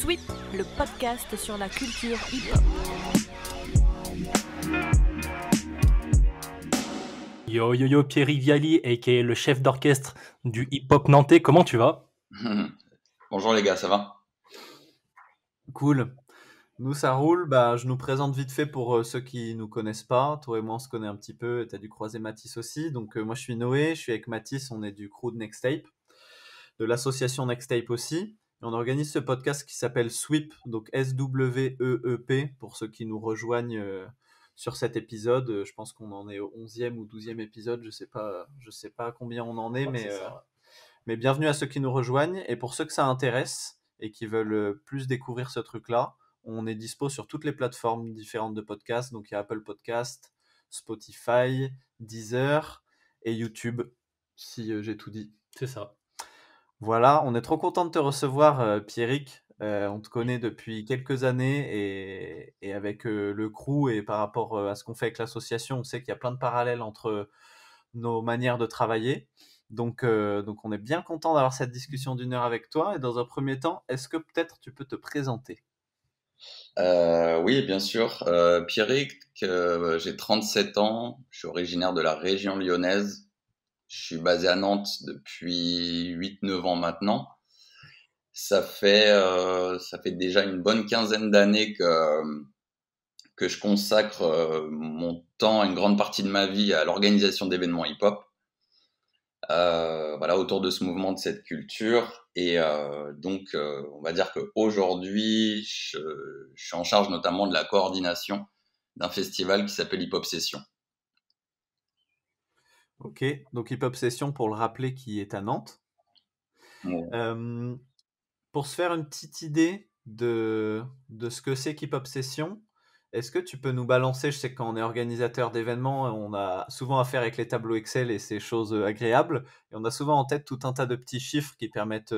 Suite, le podcast sur la culture hip-hop. Yo yo yo, Pierre Viali, est le chef d'orchestre du hip-hop nantais, comment tu vas Bonjour les gars, ça va Cool. Nous, ça roule. Bah, je nous présente vite fait pour euh, ceux qui nous connaissent pas. Toi et moi, on se connaît un petit peu. Tu as dû croiser Mathis aussi. Donc, euh, moi, je suis Noé. Je suis avec Mathis. On est du crew de Tape de l'association Tape aussi on organise ce podcast qui s'appelle Sweep, donc S-W-E-E-P, pour ceux qui nous rejoignent euh, sur cet épisode. Euh, je pense qu'on en est au 11e ou 12e épisode, je ne sais, pas, je sais pas combien on en est, mais, euh, mais bienvenue à ceux qui nous rejoignent. Et pour ceux que ça intéresse et qui veulent plus découvrir ce truc-là, on est dispo sur toutes les plateformes différentes de podcasts. Donc il y a Apple Podcast, Spotify, Deezer et YouTube, si j'ai tout dit. C'est ça. Voilà, on est trop content de te recevoir, euh, euh on te connaît depuis quelques années et, avec euh, le crew et par rapport euh, à ce qu'on fait avec l'association, on sait qu'il y a plein de parallèles entre nos manières de travailler. Donc, donc on est bien content d'avoir cette discussion d'une heure avec toi. Et dans un premier temps, est-ce que peut-être tu peux te présenter Oui, bien sûr. Pierrick, j'ai 37 ans, je suis originaire de la région lyonnaise. Je suis basé à Nantes depuis 8-9 ans maintenant. Ça fait, euh, ça fait déjà une bonne quinzaine d'années que, que je consacre euh, mon temps, une grande partie de ma vie à l'organisation d'événements hip-hop. Euh, voilà, autour de ce mouvement, de cette culture. Et euh, donc, on va dire qu'aujourd'hui, je, je suis en charge notamment de la coordination d'un festival qui s'appelle Hip Obsession. Ok, donc Hip Obsession pour le rappeler, qui est à Nantes. pour se faire une petite idée de, de ce que c'est qu'Hip Hop est-ce que tu peux nous balancer Je sais que quand on est organisateur d'événements, on a souvent affaire avec les tableaux Excel et ces choses agréables. Et on a souvent en tête tout un tas de petits chiffres qui permettent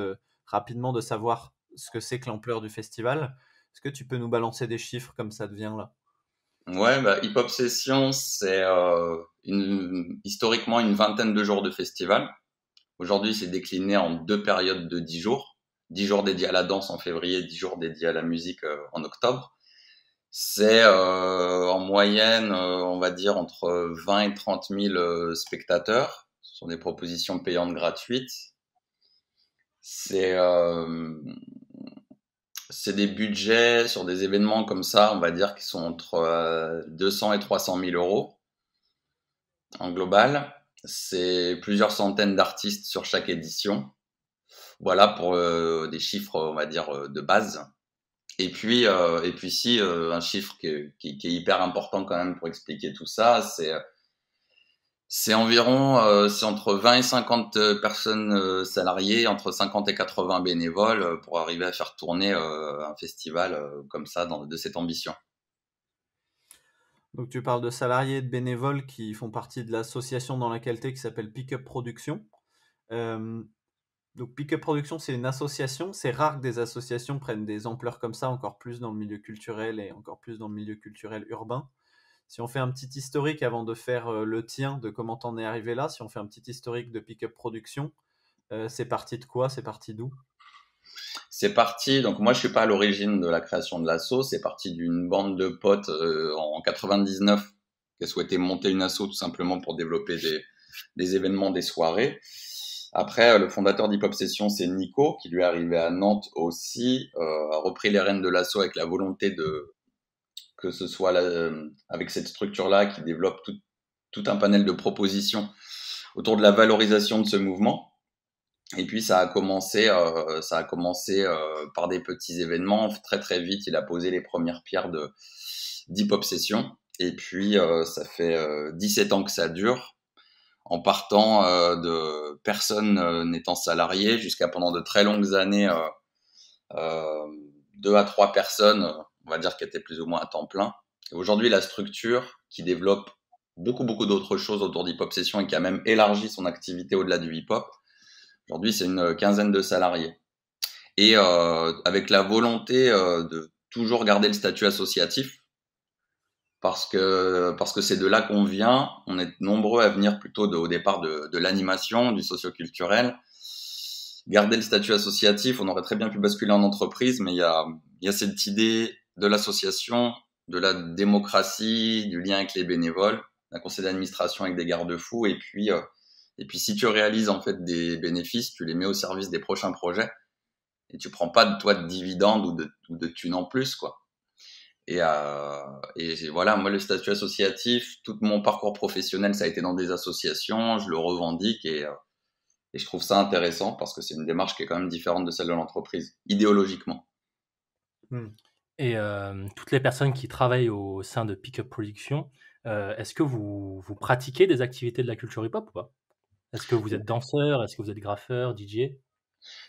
rapidement de savoir ce que c'est que l'ampleur du festival. Est-ce que tu peux nous balancer des chiffres comme ça devient là Ouais, bah, Hip Hop Session, c'est euh, une, historiquement une vingtaine de jours de festival. Aujourd'hui, c'est décliné en deux périodes de dix jours. Dix jours dédiés à la danse en février, dix jours dédiés à la musique euh, en octobre. C'est euh, en moyenne, on va dire, entre 20 et 30 000 spectateurs. Ce sont des propositions payantes gratuites. C'est c'est des budgets sur des événements comme ça, on va dire, qui sont entre 200 euh, et 300 000 euros en global. C'est plusieurs centaines d'artistes sur chaque édition. Voilà pour euh, des chiffres, on va dire, euh, de base. Et puis, et puis si un chiffre qui, est hyper important quand même pour expliquer tout ça, c'est c'est environ, euh, c'est entre 20 et 50 euh, personnes euh, salariées, entre 50 et 80 bénévoles pour arriver à faire tourner un festival comme ça de cette ambition. Donc tu parles de salariés et de bénévoles qui font partie de l'association dans laquelle tu qui s'appelle Pickup Production. Euh, donc Pickup Production, c'est une association. C'est rare que des associations prennent des ampleurs comme ça, encore plus dans le milieu culturel et encore plus dans le milieu culturel urbain. Si on fait un petit historique avant de faire euh, le tien de comment t'en est arrivé là, si on fait un petit historique de Pickup Production, euh, c'est parti de quoi C'est parti d'où c'est parti, donc moi je suis pas à l'origine de la création de l'asso, c'est parti d'une bande de potes euh, en 99 qui a monter une asso tout simplement pour développer des, événements, des soirées. Après, le fondateur d'Hip Hop Session, c'est Nico, qui lui est arrivé à Nantes aussi, a repris les rênes de l'assaut avec la volonté de que ce soit euh, avec cette structure-là qui développe tout, tout, un panel de propositions autour de la valorisation de ce mouvement. Et puis ça a commencé, euh, ça a commencé euh, par des petits événements. Très très vite, il a posé les premières pierres de Deep Obsession. Et puis ça fait 17 ans que ça dure, en partant de personne n'étant salarié jusqu'à pendant de très longues années, deux à trois personnes on va dire qu'elle était plus ou moins à temps plein. Aujourd'hui, la structure qui développe beaucoup, beaucoup d'autres choses autour d'Hip-Hop Session et qui a même élargi son activité au-delà du hip-hop, aujourd'hui, c'est une quinzaine de salariés. Et euh, avec la volonté euh, de toujours garder le statut associatif, parce que parce que c'est de là qu'on vient. On est nombreux à venir plutôt au départ de, l'animation, du socio-culturel. Garder le statut associatif, on aurait très bien pu basculer en entreprise, mais il y y a cette idée de l'association, de la démocratie, du lien avec les bénévoles, d'un conseil d'administration avec des garde-fous. Et puis, euh, et puis, si tu réalises en fait des bénéfices, tu les mets au service des prochains projets et tu prends pas de toi de dividendes ou de, de thunes en plus, quoi. Et, euh, et voilà, moi, le statut associatif, tout mon parcours professionnel, ça a été dans des associations, je le revendique et, euh, je trouve ça intéressant parce que c'est une démarche qui est quand même différente de celle de l'entreprise, idéologiquement. Hmm. Et euh, toutes les personnes qui travaillent au sein de Pickup Productions, euh, est-ce que vous, vous, pratiquez des activités de la culture hip-hop ou pas Est-ce que vous êtes danseur Est-ce que vous êtes graffeur, DJ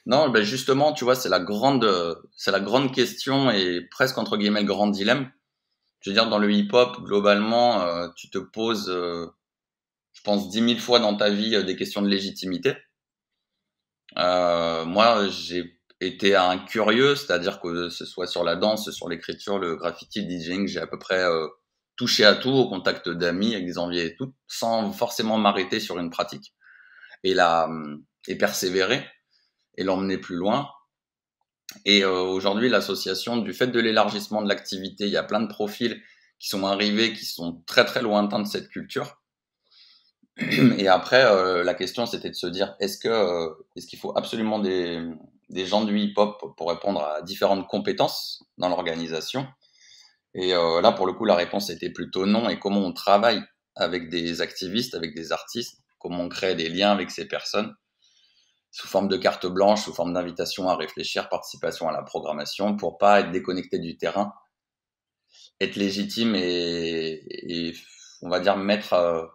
Non, ben, justement, tu vois, c'est la grande, c'est la grande question et presque entre guillemets le grand dilemme. Je veux dire, dans le hip-hop, globalement, euh, tu te poses, je pense, dix mille fois dans ta vie des questions de légitimité. moi, j'ai était un curieux, c'est-à-dire que ce soit sur la danse, sur l'écriture, le graffiti, le DJing, j'ai à peu près euh, touché à tout au contact d'amis avec des envies et tout, sans forcément m'arrêter sur une pratique. Et là, hum, et persévérer et l'emmener plus loin. Et euh, aujourd'hui, l'association, du fait de l'élargissement de l'activité, il y a plein de profils qui sont arrivés, qui sont très très lointains de cette culture. Et après, euh, la question, c'était de se dire, est-ce que est-ce qu'il faut absolument des, des gens du hip-hop pour répondre à différentes compétences dans l'organisation. Et euh, là, pour le coup, la réponse était plutôt non. Et comment on travaille avec des activistes, avec des artistes, comment on crée des liens avec ces personnes sous forme de cartes blanche, sous forme d'invitation à réfléchir, participation à la programmation, pour pas être déconnecté du terrain, être légitime et, on va dire mettre euh,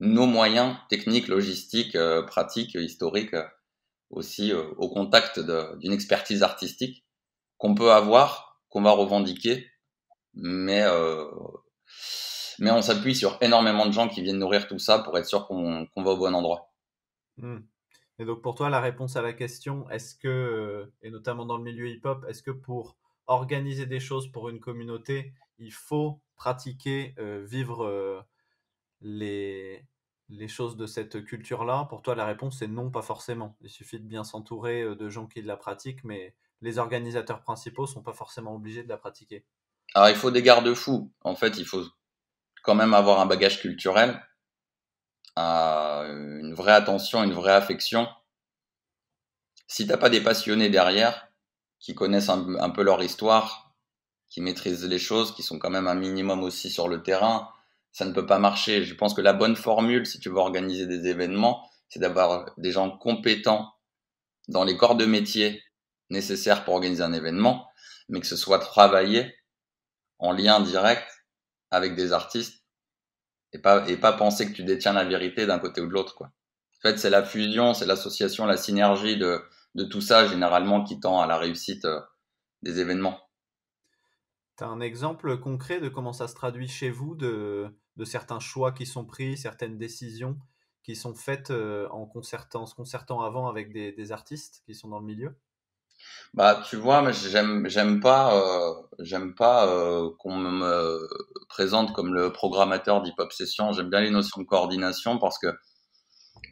nos moyens techniques, logistiques, euh, pratiques, historiques aussi euh, au contact d'une expertise artistique qu'on peut avoir, qu'on va revendiquer, mais euh, mais on s'appuie sur énormément de gens qui viennent nourrir tout ça pour être sûr qu'on va au bon endroit. Hmm. Et donc pour toi, la réponse à la question, est-ce que, euh, et notamment dans le milieu hip-hop, est-ce que pour organiser des choses pour une communauté, il faut pratiquer, vivre les, les choses de cette culture-là Pour toi, la réponse est non, pas forcément. Il suffit de bien s'entourer euh, de gens qui la pratiquent, mais les organisateurs principaux ne sont pas forcément obligés de la pratiquer. Alors, il faut des garde-fous. En fait, il faut quand même avoir un bagage culturel, euh, une vraie attention, une vraie affection. Si t'as pas des passionnés derrière, qui connaissent un peu leur histoire, qui maîtrisent les choses, qui sont quand même un minimum aussi sur le terrain, ça ne peut pas marcher. Je pense que la bonne formule, si tu veux organiser des événements, c'est d'avoir des gens compétents dans les corps de métier nécessaires pour organiser un événement, mais que ce soit travaillé en lien direct avec des artistes et pas, et pas penser que tu détiens la vérité d'un côté ou de l'autre, En fait, c'est la fusion, c'est l'association, la synergie de, de tout ça généralement qui tend à la réussite euh, des événements. Tu un exemple concret de comment ça se traduit chez vous, de, certains choix qui sont pris, certaines décisions qui sont faites euh, en, concertant, se concertant avant avec des, artistes qui sont dans le milieu bah, tu vois, j'aime j'aime pas euh, j'aime pas euh, qu'on me présente comme le programmateur d'hip-hop session. J'aime bien les notions de coordination parce que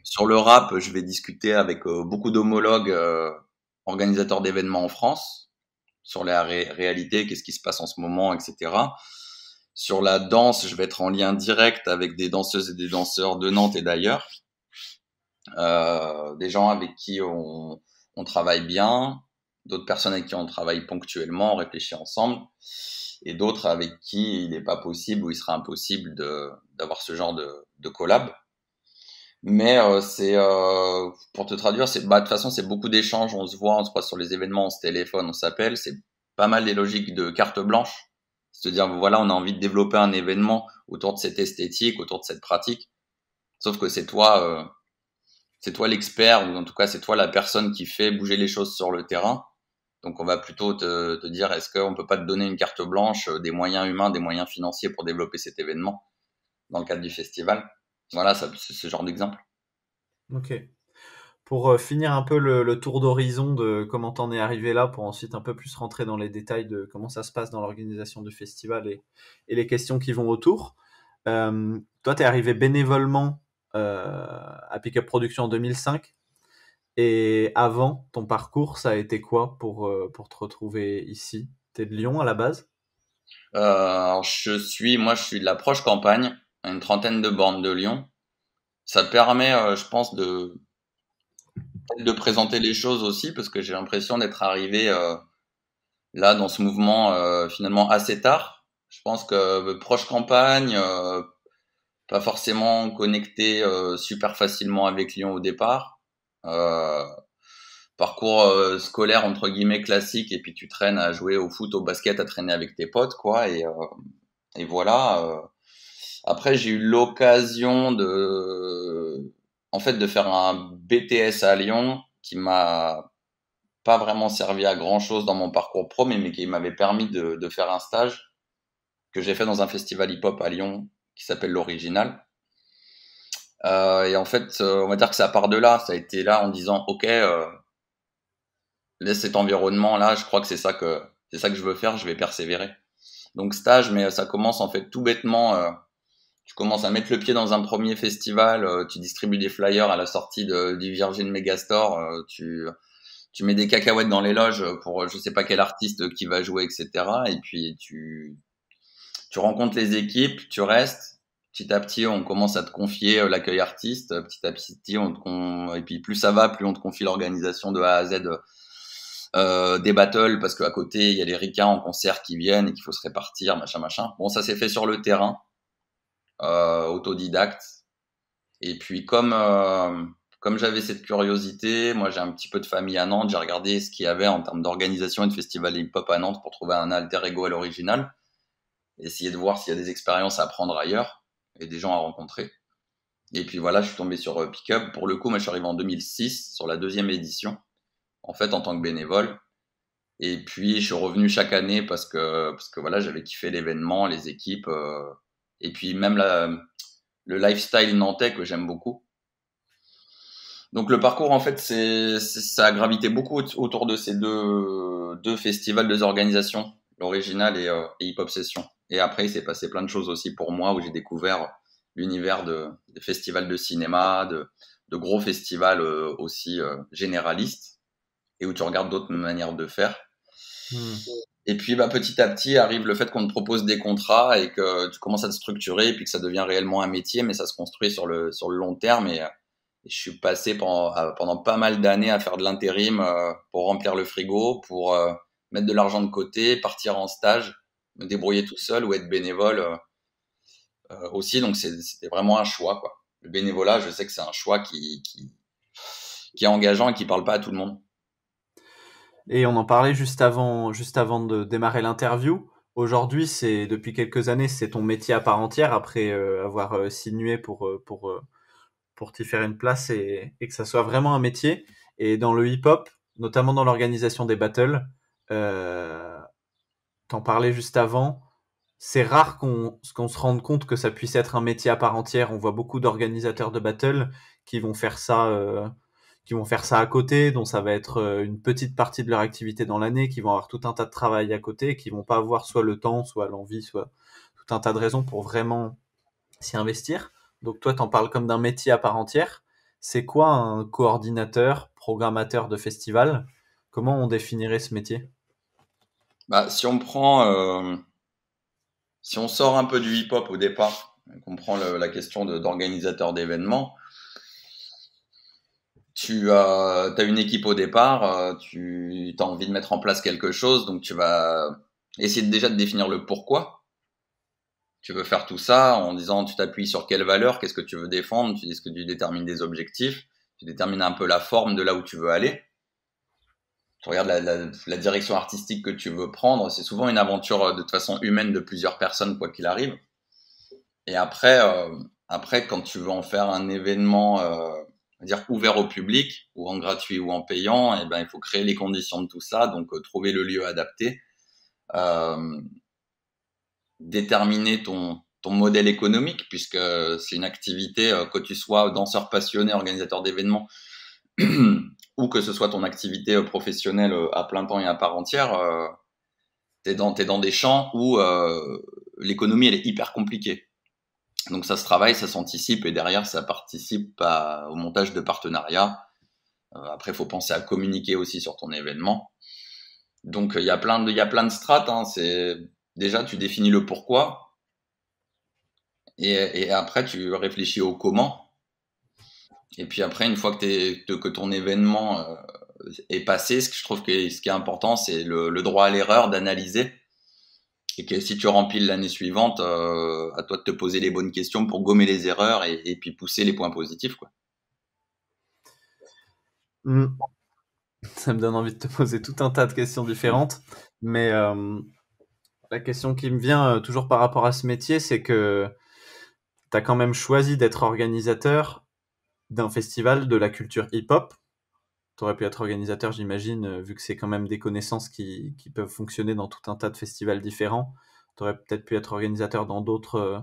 sur le rap, je vais discuter avec beaucoup d'homologues organisateurs d'événements en France sur la réalité, qu'est-ce qui se passe en ce moment, etc. Sur la danse, je vais être en lien direct avec des danseuses et des danseurs de Nantes et d'ailleurs, euh, des gens avec qui on, travaille bien, d'autres personnes avec qui on travaille ponctuellement, on réfléchit ensemble, et d'autres avec qui il n'est pas possible ou il sera impossible d'avoir ce genre de, de collab. Mais euh, c'est euh, pour te traduire, bah, de toute façon c'est beaucoup d'échanges, on se voit, on se sur les événements, on se téléphone, on s'appelle, c'est pas mal des logiques de carte blanche. C'est-à-dire voilà, on a envie de développer un événement autour de cette esthétique, autour de cette pratique. Sauf que c'est toi euh, c'est toi l'expert ou en tout cas c'est toi la personne qui fait bouger les choses sur le terrain. Donc on va plutôt te, te dire est-ce qu'on peut pas te donner une carte blanche, des moyens humains, des moyens financiers pour développer cet événement dans le cadre du festival. Voilà, c'est ce genre d'exemple. Ok. Pour euh, finir un peu le, tour d'horizon de comment t'en es arrivé là, pour ensuite un peu plus rentrer dans les détails de comment ça se passe dans l'organisation du festival et, les questions qui vont autour. toi, toi, es arrivé bénévolement euh, à Pickup Production en 2005. Et avant, ton parcours, ça a été quoi pour, euh, te retrouver ici T'es de Lyon à la base je suis, moi, je suis de la proche campagne une trentaine de bandes de Lyon. Ça permet, euh, je pense, de, de présenter les choses aussi, parce que j'ai l'impression d'être arrivé euh, là dans ce mouvement euh, finalement assez tard. Je pense que proche campagne, pas forcément connecté super facilement avec Lyon au départ. parcours scolaire entre guillemets classique et puis tu traînes à jouer au foot, au basket, à traîner avec tes potes quoi et, et voilà après, j'ai eu l'occasion de, en fait, de faire un BTS à Lyon qui m'a pas vraiment servi à grand chose dans mon parcours pro, mais, qui m'avait permis de, de, faire un stage que j'ai fait dans un festival hip-hop à Lyon qui s'appelle l'Original. Euh, et en fait, euh, on va dire que ça part de là. Ça a été là en disant, OK, euh, laisse cet environnement-là, je crois que c'est ça que, c'est ça que je veux faire, je vais persévérer. Donc stage, mais ça commence en fait tout bêtement. Euh, tu commences à mettre le pied dans un premier festival, euh, tu distribues des flyers à la sortie de, du Virgin Megastore, euh, tu, tu mets des cacahuètes dans les loges pour euh, je sais pas quel artiste qui va jouer, etc. Et puis tu, tu rencontres les équipes, tu restes. Petit à petit, on commence à te confier l'accueil artiste. Petit à petit, on et puis plus ça va, plus on te confie l'organisation de A à Z des battles parce qu'à côté, il y a les ricains en concert qui viennent et qu'il faut se répartir, machin, machin. Bon, ça s'est fait sur le terrain. Euh, autodidacte. Et puis comme euh, comme j'avais cette curiosité, moi j'ai un petit peu de famille à Nantes, j'ai regardé ce qu'il y avait en termes d'organisation et de festival hip-hop à Nantes pour trouver un alter ego à l'original, essayer de voir s'il y a des expériences à apprendre ailleurs et des gens à rencontrer. Et puis voilà, je suis tombé sur euh, Pick Up. Pour le coup, moi je suis arrivé en 2006 sur la deuxième édition, en fait en tant que bénévole. Et puis je suis revenu chaque année parce que, parce que voilà, j'avais kiffé l'événement, les équipes. Euh et puis même la, le lifestyle nantais que j'aime beaucoup. Donc le parcours, en fait, c'est, ça a gravité beaucoup autour de ces deux, deux festivals, deux organisations, l'original euh, et, Hip Hop Session. Et après, il s'est passé plein de choses aussi pour moi où j'ai découvert l'univers de, des festivals de cinéma, de, de gros festivals euh, aussi euh, généralistes et où tu regardes d'autres manières de faire. Hmm. Et puis, bah, petit à petit arrive le fait qu'on te propose des contrats et que tu commences à te structurer et puis que ça devient réellement un métier, mais ça se construit sur le, sur le long terme. Et, je suis passé pendant, pendant pas mal d'années à faire de l'intérim euh, pour remplir le frigo, pour euh, mettre de l'argent de côté, partir en stage, me débrouiller tout seul ou être bénévole euh, aussi. Donc, c'était vraiment un choix, quoi. Le bénévolat, je sais que c'est un choix qui, qui, est engageant et qui parle pas à tout le monde. Et on en parlait juste avant, juste avant de démarrer l'interview. Aujourd'hui, c'est depuis quelques années, c'est ton métier à part entière après euh, avoir euh, sinué pour euh, pour pour t'y faire une place et, que ça soit vraiment un métier. Et dans le hip-hop, notamment dans l'organisation des battles, euh, t'en parlais juste avant. C'est rare qu'on qu'on se rende compte que ça puisse être un métier à part entière. On voit beaucoup d'organisateurs de battles qui vont faire ça qui vont faire ça à côté, dont ça va être euh, une petite partie de leur activité dans l'année, qui vont avoir tout un tas de travail à côté, qui vont pas avoir soit le temps, soit l'envie, soit tout un tas de raisons pour vraiment s'y investir. Donc toi, tu en parles comme d'un métier à part entière. C'est quoi un coordinateur, programmateur de festival Comment on définirait ce métier bah, Si on prend, euh, si on sort un peu du hip-hop au départ, qu'on prend la question d'organisateur d'événements, tu euh, as une équipe au départ, euh, tu as envie de mettre en place quelque chose, donc tu vas essayer déjà de définir le pourquoi. Tu veux faire tout ça en disant tu t'appuies sur quelle valeur, qu'est-ce que tu veux défendre, tu dis que tu détermines des objectifs, tu détermines un peu la forme de là où tu veux aller. Tu regardes la, direction artistique que tu veux prendre. C'est souvent une aventure euh, de façon humaine de plusieurs personnes, quoi qu'il arrive. Et après, euh, après, quand tu veux en faire un événement dire ouvert au public, ou en gratuit ou en payant, et eh ben il faut créer les conditions de tout ça, donc euh, trouver le lieu adapté, euh, déterminer ton, ton modèle économique, puisque euh, c'est une activité, que tu sois danseur passionné, organisateur d'événements, ou que ce soit ton activité professionnelle à plein temps et à part entière, tu es, dans des champs où l'économie elle est hyper compliquée. Donc ça se travaille, ça s'anticipe et derrière ça participe au montage de partenariats. Euh, après, il faut penser à communiquer aussi sur ton événement. Donc il y a plein de, il y a plein de strates. Hein. C'est déjà tu définis le pourquoi et, après tu réfléchis au comment. Et puis après, une fois que, que ton événement euh, est passé, ce que je trouve que ce qui est important, c'est le droit à l'erreur d'analyser et que si tu remplis l'année suivante, euh, à toi de te poser les bonnes questions pour gommer les erreurs et, puis pousser les points positifs. Quoi. Hmm. Ça me donne envie de te poser tout un tas de questions différentes, mais euh, la question qui me vient euh, toujours par rapport à ce métier, c'est que tu as quand même choisi d'être organisateur d'un festival de la culture hip-hop tu aurais pu être organisateur, j'imagine, euh, vu que c'est quand même des connaissances qui, peuvent fonctionner dans tout un tas de festivals différents. Tu aurais peut-être pu être organisateur dans d'autres euh,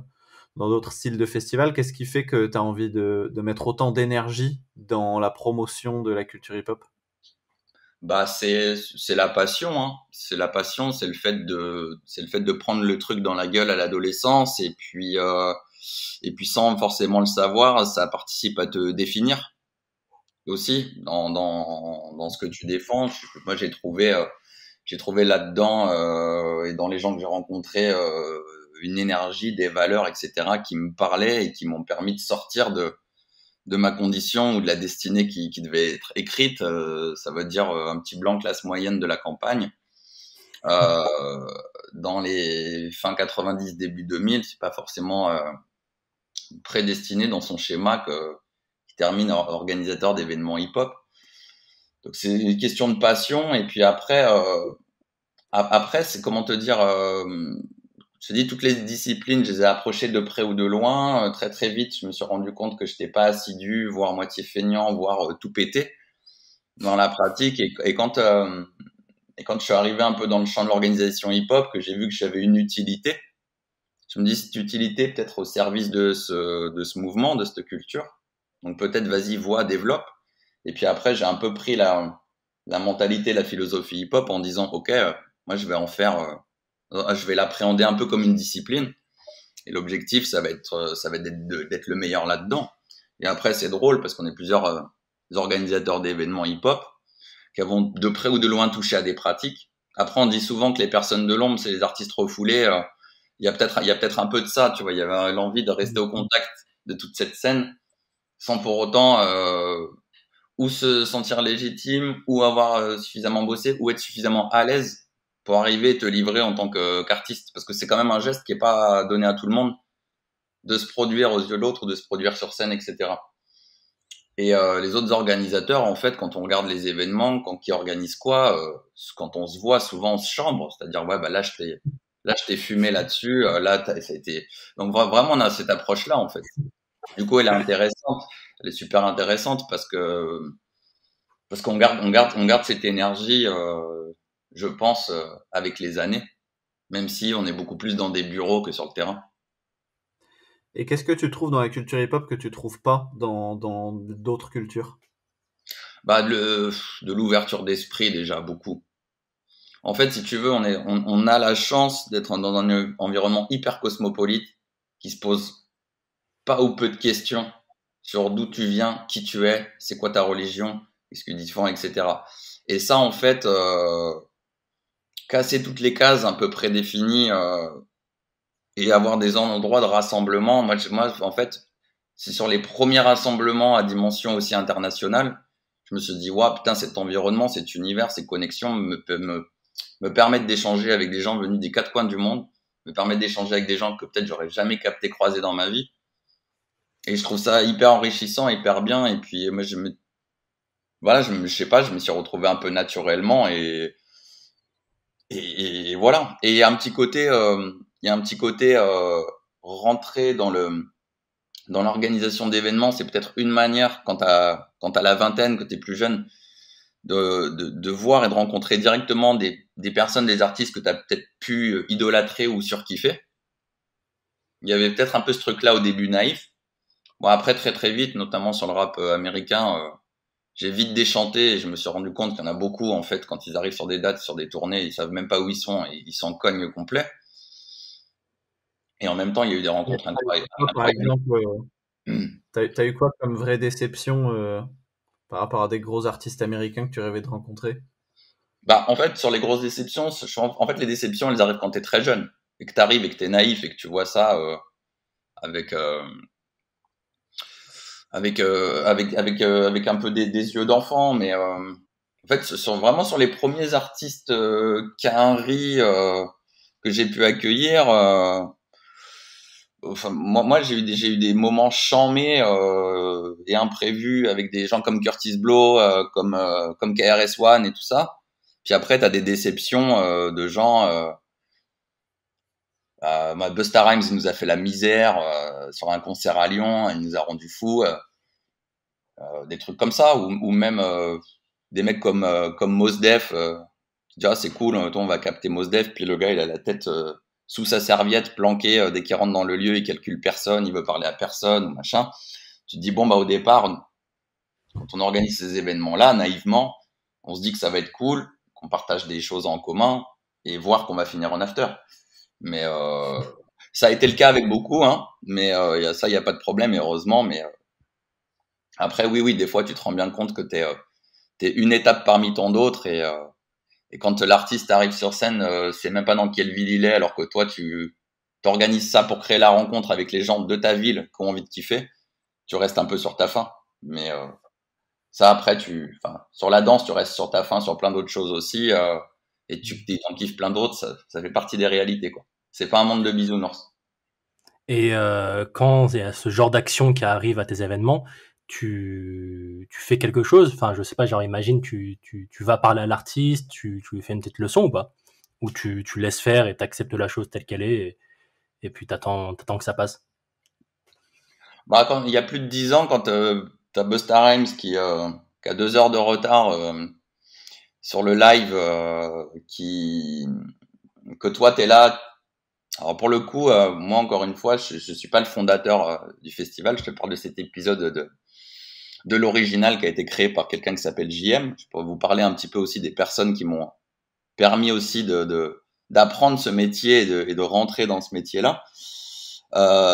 dans d'autres styles de festivals. Qu'est-ce qui fait que tu as envie de, mettre autant d'énergie dans la promotion de la culture hip-hop bah c'est la passion hein. c'est la passion c'est le fait de c'est le fait de prendre le truc dans la gueule à l'adolescence et puis euh, et puis sans forcément le savoir ça participe à te définir aussi, dans, dans, ce que tu défends, moi j'ai trouvé, euh, j'ai trouvé là-dedans euh, et dans les gens que j'ai rencontrés euh, une énergie, des valeurs, etc., qui me parlaient et qui m'ont permis de sortir de, de ma condition ou de la destinée qui, qui devait être écrite. ça veut dire un petit blanc classe moyenne de la campagne. dans les fins 90, début 2000, c'est pas forcément prédestiné dans son schéma que qui termine organisateur d'événements hip-hop. Donc c'est une question de passion. Et puis après, euh, après c'est comment te dire. Euh, je te dis, toutes les disciplines, je les ai approchées de près ou de loin. Euh, très très vite, je me suis rendu compte que je n'étais pas assidu, voire moitié feignant, voire tout pété dans la pratique. Et, et quand et quand je suis arrivé un peu dans le champ de l'organisation hip-hop, que j'ai vu que j'avais une utilité, je me dis cette utilité peut-être au service de ce, de ce mouvement, de cette culture. Donc peut-être vas-y, vois, développe. Et puis après, j'ai un peu pris la, mentalité, la philosophie hip-hop en disant, OK, euh, moi je vais en faire, euh, euh, je vais l'appréhender un peu comme une discipline. Et l'objectif, ça va être, ça va d'être le meilleur là-dedans. Et après, c'est drôle parce qu'on est plusieurs organisateurs d'événements hip-hop qui avons de près ou de loin touché à des pratiques. Après, on dit souvent que les personnes de l'ombre, c'est les artistes refoulés. Il y a peut-être, il y a peut-être un peu de ça, tu vois. Il y avait l'envie de rester au contact de toute cette scène sans pour autant euh, ou se sentir légitime, ou avoir euh, suffisamment bossé, ou être suffisamment à l'aise pour arriver et te livrer en tant qu'artiste. Parce que c'est quand même un geste qui n'est pas donné à tout le monde de se produire aux yeux de l'autre, de se produire sur scène, etc. Et euh, les autres organisateurs, en fait, quand on regarde les événements, quand qui organise quoi, euh, quand on se voit, souvent en chambre, c'est-à-dire ouais, bah là je t'ai, là je t'ai fumé là-dessus, euh, là ça a été. Donc vraiment on a cette approche-là en fait. Du coup, elle est intéressante, elle est super intéressante parce que parce qu'on garde, on garde, on garde cette énergie, euh, je pense, euh, avec les années, même si on est beaucoup plus dans des bureaux que sur le terrain. Et qu'est-ce que tu trouves dans la culture hip-hop que tu trouves pas dans d'autres cultures bah, le, De l'ouverture d'esprit déjà, beaucoup. En fait, si tu veux, on, est, on, on a la chance d'être dans un environnement hyper cosmopolite qui se pose pas ou peu de questions sur d'où tu viens, qui tu es, c'est quoi ta religion, est ce que tu etc. Et ça, en fait, euh, casser toutes les cases un peu prédéfinies euh, et avoir des endroits de rassemblement. Moi, en fait, c'est sur les premiers rassemblements à dimension aussi internationale, je me suis dit, waouh, putain, cet environnement, cet univers, ces connexions me, me permettent d'échanger avec des gens venus des quatre coins du monde, me permettent d'échanger avec des gens que peut-être j'aurais jamais capté croisé dans ma vie et je trouve ça hyper enrichissant, hyper bien. Et puis, moi, je me. Voilà, je, me, je sais pas, je me suis retrouvé un peu naturellement et. Et, voilà. Et il y a un petit côté. Euh, il y a un petit côté euh, rentrer dans le. Dans l'organisation d'événements, c'est peut-être une manière, quand à quand as la vingtaine, quand es plus jeune, de, de, de, voir et de rencontrer directement des, des personnes, des artistes que tu as peut-être pu idolâtrer ou surkiffer. Il y avait peut-être un peu ce truc-là au début naïf après, très très vite, notamment sur le rap euh, américain, euh, j'ai vite déchanté et je me suis rendu compte qu'il y en a beaucoup, en fait, quand ils arrivent sur des dates, sur des tournées, ils savent même pas où ils sont et ils s'en cognent au complet. Et en même temps, il y a eu des rencontres Par exemple, hmm. tu as eu quoi comme vraie déception euh, par rapport à des gros artistes américains que tu rêvais de rencontrer bah, en fait, sur les grosses déceptions, en fait, les déceptions, elles arrivent quand tu es très jeune et que tu arrives et que tu es naïf et que tu vois ça avec, euh, avec avec avec euh, avec un peu des, des yeux d'enfant, mais euh, en fait, ce sont vraiment sur les premiers artistes euh, Kahari, que j'ai pu accueillir. enfin, moi, moi j'ai eu des, j'ai eu des moments chamés euh, et imprévus avec des gens comme Curtis Blow, comme comme KRS One et tout ça. Puis après, tu as des déceptions de gens euh, Busta Rhymes, nous a fait la misère euh, sur un concert à Lyon, il nous a rendu fous. Euh, euh, des trucs comme ça, ou, même des mecs comme, comme Mos ah, c'est cool, on va capter Mosdef, puis le gars il a la tête sous sa serviette, planquée, dès qu'il rentre dans le lieu, il calcule personne, il veut parler à personne, machin. Tu te dis, bon, bah au départ, quand on organise ces événements-là, naïvement, on se dit que ça va être cool, qu'on partage des choses en commun, et voir qu'on va finir en after. Mais euh, ça a été le cas avec beaucoup, hein, mais euh, ça, il n'y a pas de problème, heureusement. Mais euh, après, oui, oui, des fois, tu te rends bien compte que tu es, une étape parmi tant d'autres, et, quand l'artiste arrive sur scène, c'est même pas dans quelle ville il est, alors que toi, tu t'organises ça pour créer la rencontre avec les gens de ta ville qui ont envie de kiffer, tu restes un peu sur ta faim. Mais ça, après, tu, sur la danse, tu restes sur ta faim, sur plein d'autres choses aussi et tu en kiffes plein d'autres, ça, fait partie des réalités. quoi. C'est pas un monde de bisounours. Et euh, quand il y a ce genre d'action qui arrive à tes événements, tu, fais quelque chose Enfin, je sais pas, genre imagine, tu, tu vas parler à l'artiste, tu, lui fais une petite leçon ou pas Ou tu, laisses faire et t'acceptes la chose telle qu'elle est et, puis t'attends, attends que ça passe bah, Il y a plus de 10 ans, quand euh, t'as Busta Rhymes qui, euh, qui a deux heures de retard euh, sur le live euh, qui que toi tu es là. Alors pour le coup, euh, moi encore une fois, je, ne suis pas le fondateur euh, du festival. Je te parle de cet épisode de de l'original qui a été créé par quelqu'un qui s'appelle JM. Je pourrais vous parler un petit peu aussi des personnes qui m'ont permis aussi de d'apprendre ce métier et de, rentrer dans ce métier-là.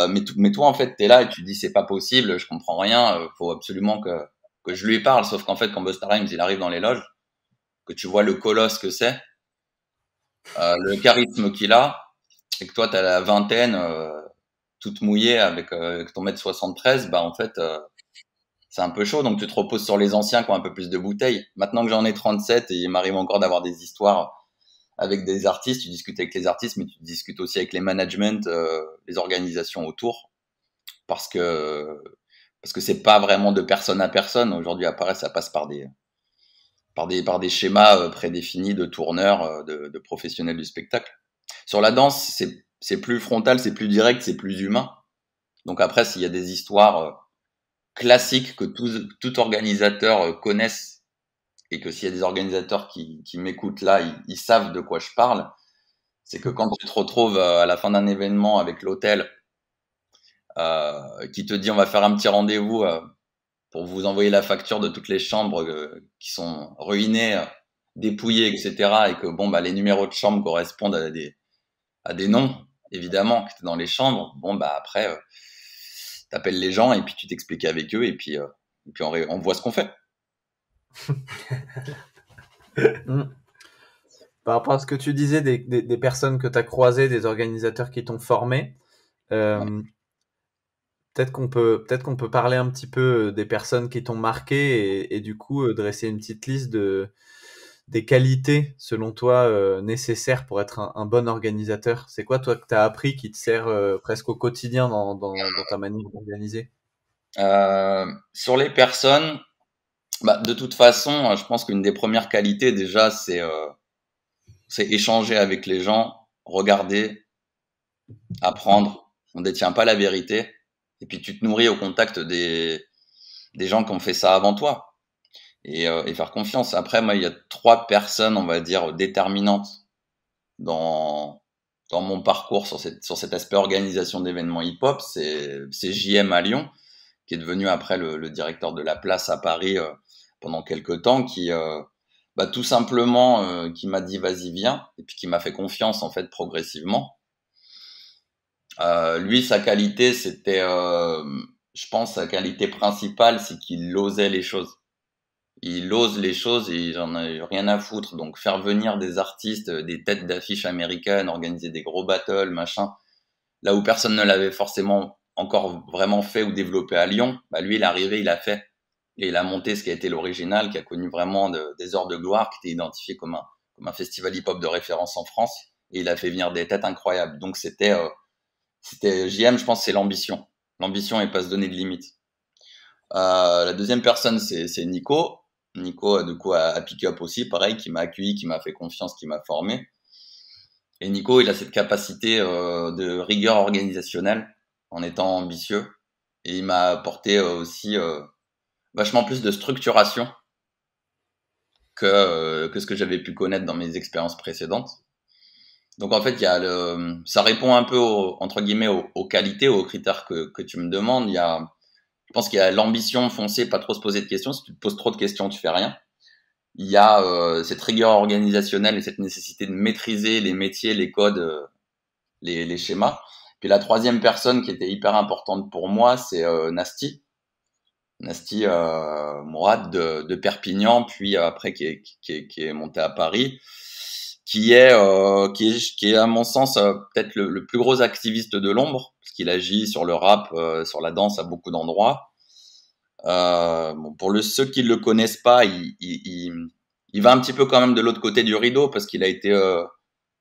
mais, mais toi, en fait, tu es là et tu dis c'est pas possible, je comprends rien, faut absolument que, que je lui parle. Sauf qu'en fait, quand Buster Rhymes il arrive dans les loges, tu vois le colosse que c'est, euh, le charisme qu'il a, et que toi, tu as la vingtaine euh, toute mouillée avec, euh, ton mètre 73, bah en fait, c'est un peu chaud. Donc tu te reposes sur les anciens qui ont un peu plus de bouteilles. Maintenant que j'en ai 37 et il m'arrive encore d'avoir des histoires avec des artistes, tu discutes avec les artistes, mais tu discutes aussi avec les managements, les organisations autour, parce que parce que c'est pas vraiment de personne à personne. Aujourd'hui, à Paris, ça passe par des par des, par des schémas euh, prédéfinis de tourneurs, euh, de, professionnels du spectacle. Sur la danse, c'est, plus frontal, c'est plus direct, c'est plus humain. Donc après, s'il y a des histoires euh, classiques que tout, organisateur connaisse, et que s'il y a des organisateurs qui, m'écoutent là, ils, savent de quoi je parle, c'est que quand tu te retrouves à la fin d'un événement avec l'hôtel, qui te dit on va faire un petit rendez-vous, pour vous envoyer la facture de toutes les chambres euh, qui sont ruinées, dépouillées, etc. Et que bon, bah, les numéros de chambres correspondent à des, à des noms, évidemment, qui es dans les chambres. Bon, bah après, euh, tu appelles les gens et puis tu t'expliques avec eux et puis, euh, et puis on, voit ce qu'on fait. Mm. Par rapport à ce que tu disais des, des, personnes que tu as croisées, des organisateurs qui t'ont formé, Peut-être qu'on peut, peut-être peut parler un petit peu euh, des personnes qui t'ont marqué et, du coup euh, dresser une petite liste de des qualités selon toi euh, nécessaires pour être un, bon organisateur. C'est quoi toi que tu as appris qui te sert presque au quotidien dans, ta manière d'organiser Sur les personnes, bah, de toute façon, je pense qu'une des premières qualités déjà, c'est c'est échanger avec les gens, regarder, apprendre. On ne détient pas la vérité. Et puis tu te nourris au contact des, des gens qui ont fait ça avant toi. Et, euh, et, faire confiance. Après, moi, il y a trois personnes, on va dire, déterminantes dans, dans mon parcours sur, cette, sur cet aspect organisation d'événements hip-hop. C'est JM à Lyon, qui est devenu après le, le directeur de la place à Paris euh, pendant quelques temps, qui, euh, bah, tout simplement, qui m'a dit vas-y, viens, et puis qui m'a fait confiance, en fait, progressivement. Euh, lui, sa qualité, c'était, euh, je pense, sa qualité principale, c'est qu'il osait les choses. Il ose les choses et il en a rien à foutre. Donc faire venir des artistes, euh, des têtes d'affiches américaines, organiser des gros battles, machin, là où personne ne l'avait forcément encore vraiment fait ou développé à Lyon, bah lui, il est arrivé, il a fait. Et il a monté ce qui a été l'original, qui a connu vraiment des heures de gloire, qui était identifié comme un, comme un festival hip-hop de référence en France. Et il a fait venir des têtes incroyables. Donc c'était... Euh, c'était JM, je pense, c'est l'ambition. L'ambition et pas se donner de limites. Euh, la deuxième personne, c'est Nico. Nico, du coup, à, Pick Up aussi, pareil, qui m'a accueilli, qui m'a fait confiance, qui m'a formé. Et Nico, il a cette capacité euh, de rigueur organisationnelle en étant ambitieux. Et il m'a apporté euh, aussi vachement plus de structuration que, que ce que j'avais pu connaître dans mes expériences précédentes. Donc en fait, il y a le, ça répond un peu entre guillemets aux, qualités, aux critères que, tu me demandes. Il y a, je pense qu'il y a l'ambition foncée, pas trop se poser de questions. Si tu te poses trop de questions, tu fais rien. Il y a euh, cette rigueur organisationnelle et cette nécessité de maîtriser les métiers, les codes, euh, les, schémas. Puis la troisième personne qui était hyper importante pour moi, c'est euh, Nasty. Nasty euh, Mourad de, Perpignan, puis après qui est, qui est monté à Paris qui est, euh, qui est, qui est à mon sens euh, peut-être le, plus gros activiste de l'ombre, parce qu'il agit sur le rap, euh, sur la danse à beaucoup d'endroits. Bon, pour le, ceux qui le connaissent pas, il, il, il, il, va un petit peu quand même de l'autre côté du rideau, parce qu'il a été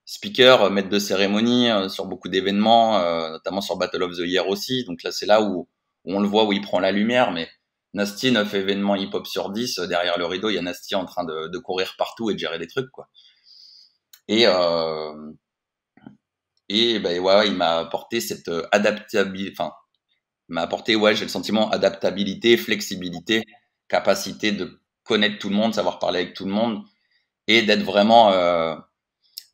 speaker, maître de cérémonie sur beaucoup d'événements, notamment sur Battle of the Year aussi. Donc là, c'est là où, on le voit, où il prend la lumière, mais Nasty, 9 événements hip-hop sur 10, derrière le rideau, il y a Nasty en train de, de courir partout et de gérer des trucs, quoi. Et, euh, et bah, ouais, il m'a apporté cette euh, adaptabilité, enfin, m'a apporté, ouais, j'ai le sentiment adaptabilité, flexibilité, capacité de connaître tout le monde, savoir parler avec tout le monde et d'être vraiment, euh,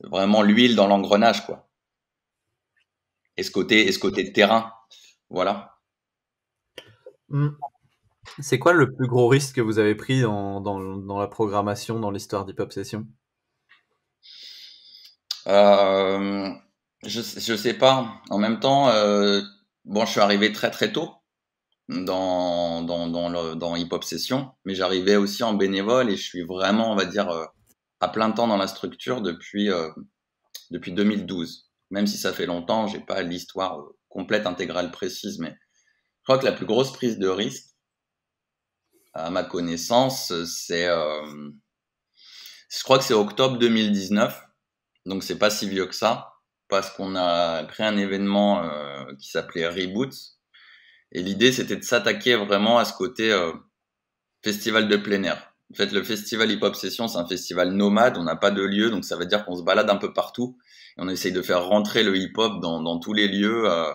vraiment l'huile dans l'engrenage, quoi. Et ce côté, et ce côté de terrain, voilà. Mmh. C'est quoi le plus gros risque que vous avez pris dans, dans, la programmation, dans l'histoire d'Hip Obsession euh, je, je sais pas. En même temps, euh, bon, je suis arrivé très très tôt dans dans dans, le, dans Hip Hop Session, mais j'arrivais aussi en bénévole et je suis vraiment, on va dire, euh, à plein temps dans la structure depuis euh, depuis 2012. Même si ça fait longtemps, j'ai pas l'histoire complète, intégrale, précise, mais je crois que la plus grosse prise de risque, à ma connaissance, c'est, euh, je crois que c'est octobre 2019 donc c'est pas si vieux que ça, parce qu'on a créé un événement euh, qui s'appelait Reboot. Et l'idée, c'était de s'attaquer vraiment à ce côté euh, festival de plein air. En fait, le festival Hip Hop Session, c'est un festival nomade, on n'a pas de lieu, donc ça veut dire qu'on se balade un peu partout. Et on essaye de faire rentrer le hip hop dans, dans tous les lieux, euh,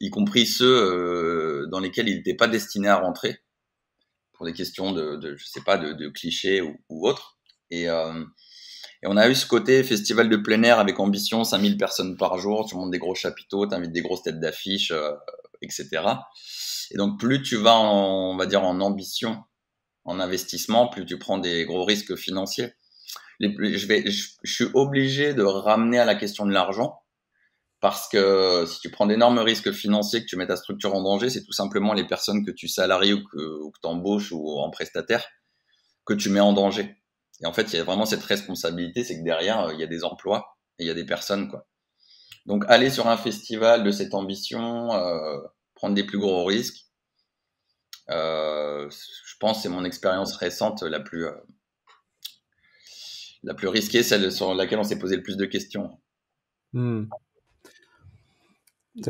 y compris ceux dans lesquels il n'était pas destiné à rentrer, pour des questions de, de je sais pas, de, de clichés ou, ou autres. Et, et on a eu ce côté festival de plein air avec ambition, 5000 personnes par jour, tu montes des gros chapiteaux, tu invites des grosses têtes d'affiches, euh, etc. Et donc plus tu vas, en, on va dire, en ambition, en investissement, plus tu prends des gros risques financiers. je, vais, je, suis obligé de ramener à la question de l'argent parce que si tu prends d'énormes risques financiers, que tu mets ta structure en danger, c'est tout simplement les personnes que tu salaries ou ou que tu embauches ou en prestataire que tu mets en danger. Et en fait, il y a vraiment cette responsabilité, c'est que derrière, euh, il y a des emplois et il y a des personnes, quoi. Donc, aller sur un festival de cette ambition, euh, prendre des plus gros risques, euh, je pense que c'est mon expérience récente la plus, la plus risquée, celle sur laquelle on s'est posé le plus de questions. Hmm.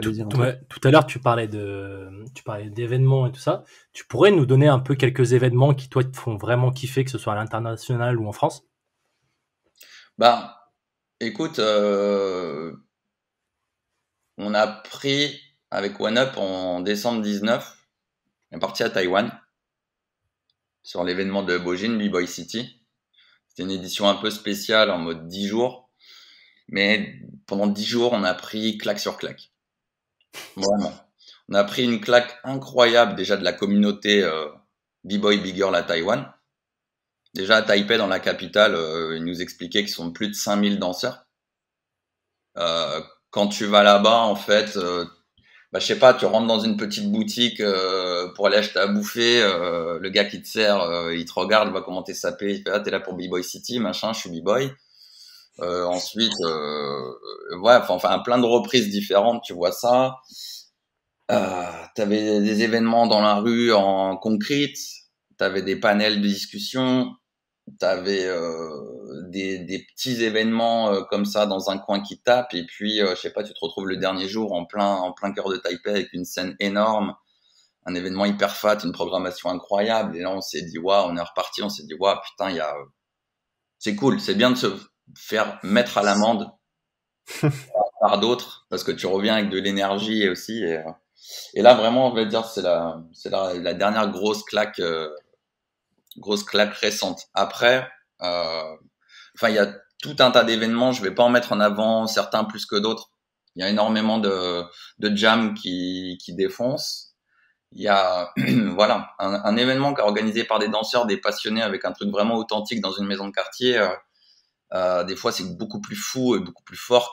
Tout, à l'heure, tu parlais de, tu d'événements et tout ça. Tu pourrais nous donner un peu quelques événements qui toi te font vraiment kiffer, que ce soit à l'international ou en France. Bah, écoute, euh, on a pris avec OneUp en décembre 19, on est parti à Taïwan sur l'événement de Bojin, B-Boy City. C'était une édition un peu spéciale en mode 10 jours. Mais pendant 10 jours, on a pris claque sur claque. Vraiment. On a pris une claque incroyable déjà de la communauté euh, B-Boy Big Girl à Taïwan. Déjà à Taipei, dans la capitale, euh, ils nous expliquaient qu'ils sont plus de 5000 danseurs. Euh, quand tu vas là-bas, en fait, je bah, je sais pas, tu rentres dans une petite boutique pour aller acheter à bouffer, le gars qui te sert, il te regarde, il va commenter sapé, il fait ah t'es là pour B-Boy City, machin, je suis B-Boy. Euh, ensuite, euh, ouais, enfin, plein de reprises différentes, tu vois ça. Euh, t'avais des événements dans la rue en concrete, t'avais des panels de discussion, t'avais euh, des, des, petits événements euh, comme ça dans un coin qui tape, et puis euh, je sais pas, tu te retrouves le dernier jour en plein en plein cœur de Taipei avec une scène énorme, un événement hyper fat, une programmation incroyable, et là on s'est dit waouh, on est reparti, on s'est dit waouh putain, il y a c'est cool, c'est bien de se faire mettre à l'amende par d'autres parce que tu reviens avec de l'énergie aussi. Et, euh, là, vraiment, on va dire, c'est la, c'est la, dernière grosse claque, euh, grosse claque récente. Après, euh, enfin, il y a tout un tas d'événements. Je vais pas en mettre en avant certains plus que d'autres. Il y a énormément de, de jams qui, qui défoncent. Il y a voilà un, qui événement organisé par des danseurs, des passionnés avec un truc vraiment authentique dans une maison de quartier. Euh, des fois, c'est beaucoup plus fou et beaucoup plus fort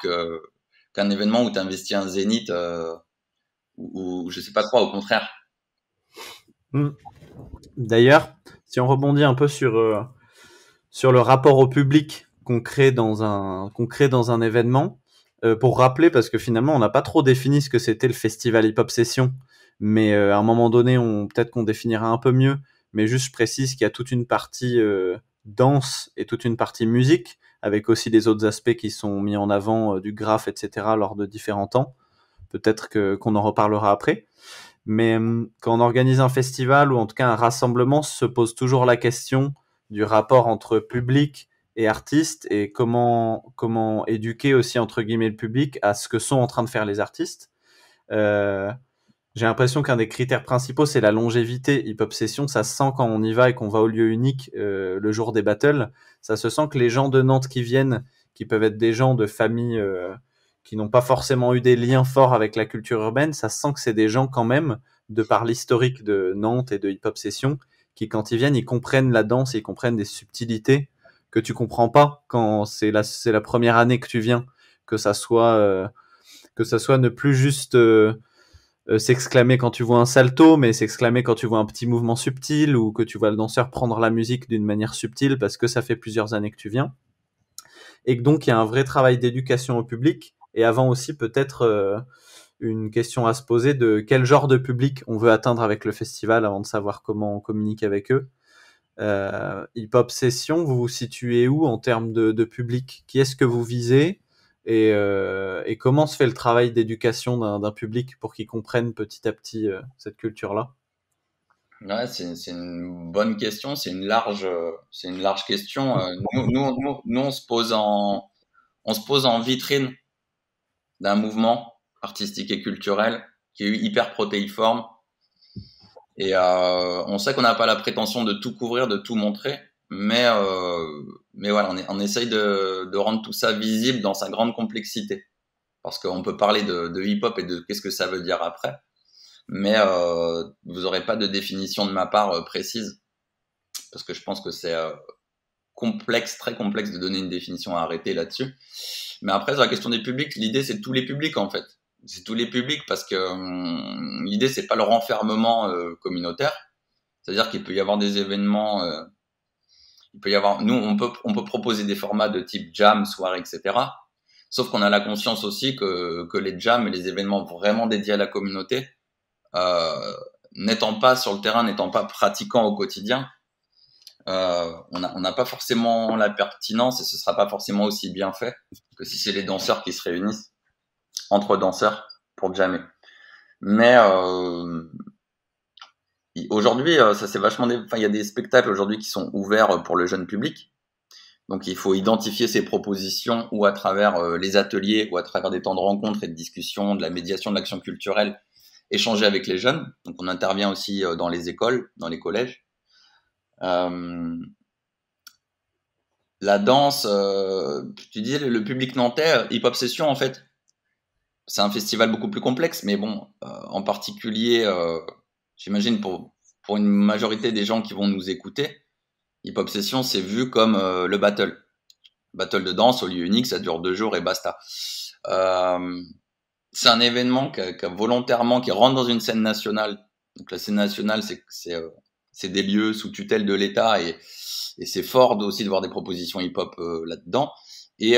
qu'un événement où tu investis un zénith euh, ou, je sais pas quoi, au contraire. Hmm. D'ailleurs, si on rebondit un peu sur, euh, sur le rapport au public qu'on crée dans un, crée dans un événement, pour rappeler, parce que finalement, on n'a pas trop défini ce que c'était le festival hip-hop session, mais à un moment donné, peut-être qu'on définira un peu mieux mais juste je précise qu'il y a toute une partie danse et toute une partie musique, avec aussi des autres aspects qui sont mis en avant, euh, du graphe, etc., lors de différents temps. Peut-être qu'on en reparlera après. Mais hum, quand on organise un festival ou en tout cas un rassemblement, se pose toujours la question du rapport entre public et artistes et comment, comment éduquer aussi entre guillemets le public à ce que sont en train de faire les artistes. Euh, j'ai l'impression qu'un des critères principaux, c'est la longévité. Hip Hop Session, ça se sent quand on y va et qu'on va au lieu unique euh, le jour des battles. Ça se sent que les gens de Nantes qui viennent, qui peuvent être des gens de famille euh, qui n'ont pas forcément eu des liens forts avec la culture urbaine, ça se sent que c'est des gens quand même, de par l'historique de Nantes et de Hip Hop Session, qui quand ils viennent, ils comprennent la danse, ils comprennent des subtilités que tu comprends pas quand c'est la, c'est la première année que tu viens, que ça soit... Euh, que ça soit ne plus juste euh, s'exclamer quand tu vois un salto, mais s'exclamer quand tu vois un petit mouvement subtil ou que tu vois le danseur prendre la musique d'une manière subtile parce que ça fait plusieurs années que tu viens. Et que donc il y a un vrai travail d'éducation au public et avant aussi peut-être euh, une question à se poser de quel genre de public on veut atteindre avec le festival avant de savoir comment on communique avec eux. Euh, Hip Hop Session, vous vous situez où en termes de public Qui est-ce que vous visez euh, et, comment se fait le travail d'éducation d'un public pour qu'il comprenne petit à petit euh, cette culture-là ouais, c'est une bonne question, c'est une large, euh, c'est une large question. Nous, nous, nous, on se pose en, on se pose en vitrine d'un mouvement artistique et culturel qui est hyper protéiforme. Et on sait qu'on n'a pas la prétention de tout couvrir, de tout montrer, mais mais voilà, on, est, on essaye de, de, rendre tout ça visible dans sa grande complexité. Parce qu'on peut parler de, de hip-hop et de qu'est-ce que ça veut dire après, mais euh, vous n'aurez pas de définition de ma part euh, précise. Parce que je pense que c'est euh, complexe, très complexe de donner une définition à arrêter là-dessus. Mais après, sur la question des publics, l'idée, c'est tous les publics en fait. C'est tous les publics parce que hum, l'idée, c'est pas le renfermement euh, communautaire. C'est-à-dire qu'il peut y avoir des événements peut y avoir, nous, on peut, on peut proposer des formats de type jam, soirée, etc. Sauf qu'on a la conscience aussi que, les jams et les événements vraiment dédiés à la communauté, euh, n'étant pas sur le terrain, n'étant pas pratiquant au quotidien, euh, on n'a pas forcément la pertinence et ce sera pas forcément aussi bien fait que si c'est les danseurs qui se réunissent entre danseurs pour jammer. Mais, euh, Aujourd'hui, euh, ça c'est vachement. Enfin, il y a des spectacles aujourd'hui qui sont ouverts euh, pour le jeune public. Donc, il faut identifier ces propositions ou à travers euh, les ateliers ou à travers des temps de rencontre et de discussion, de la médiation, de l'action culturelle, échanger avec les jeunes. Donc, on intervient aussi dans les écoles, dans les collèges. La danse, tu disais le public nantais, Hip Hop Session en fait, c'est un festival beaucoup plus complexe, mais bon, en particulier j'imagine pour, pour une majorité des gens qui vont nous écouter, Hip Hop Session, c'est vu comme euh, le battle. Battle de danse au lieu unique, ça dure deux jours et basta. Euh, c'est un événement qui, volontairement, qui rentre dans une scène nationale. Donc la scène nationale, c'est, c'est, euh, des lieux sous tutelle de l'État et, et c'est fort aussi de voir des propositions hip-hop euh, là-dedans. Et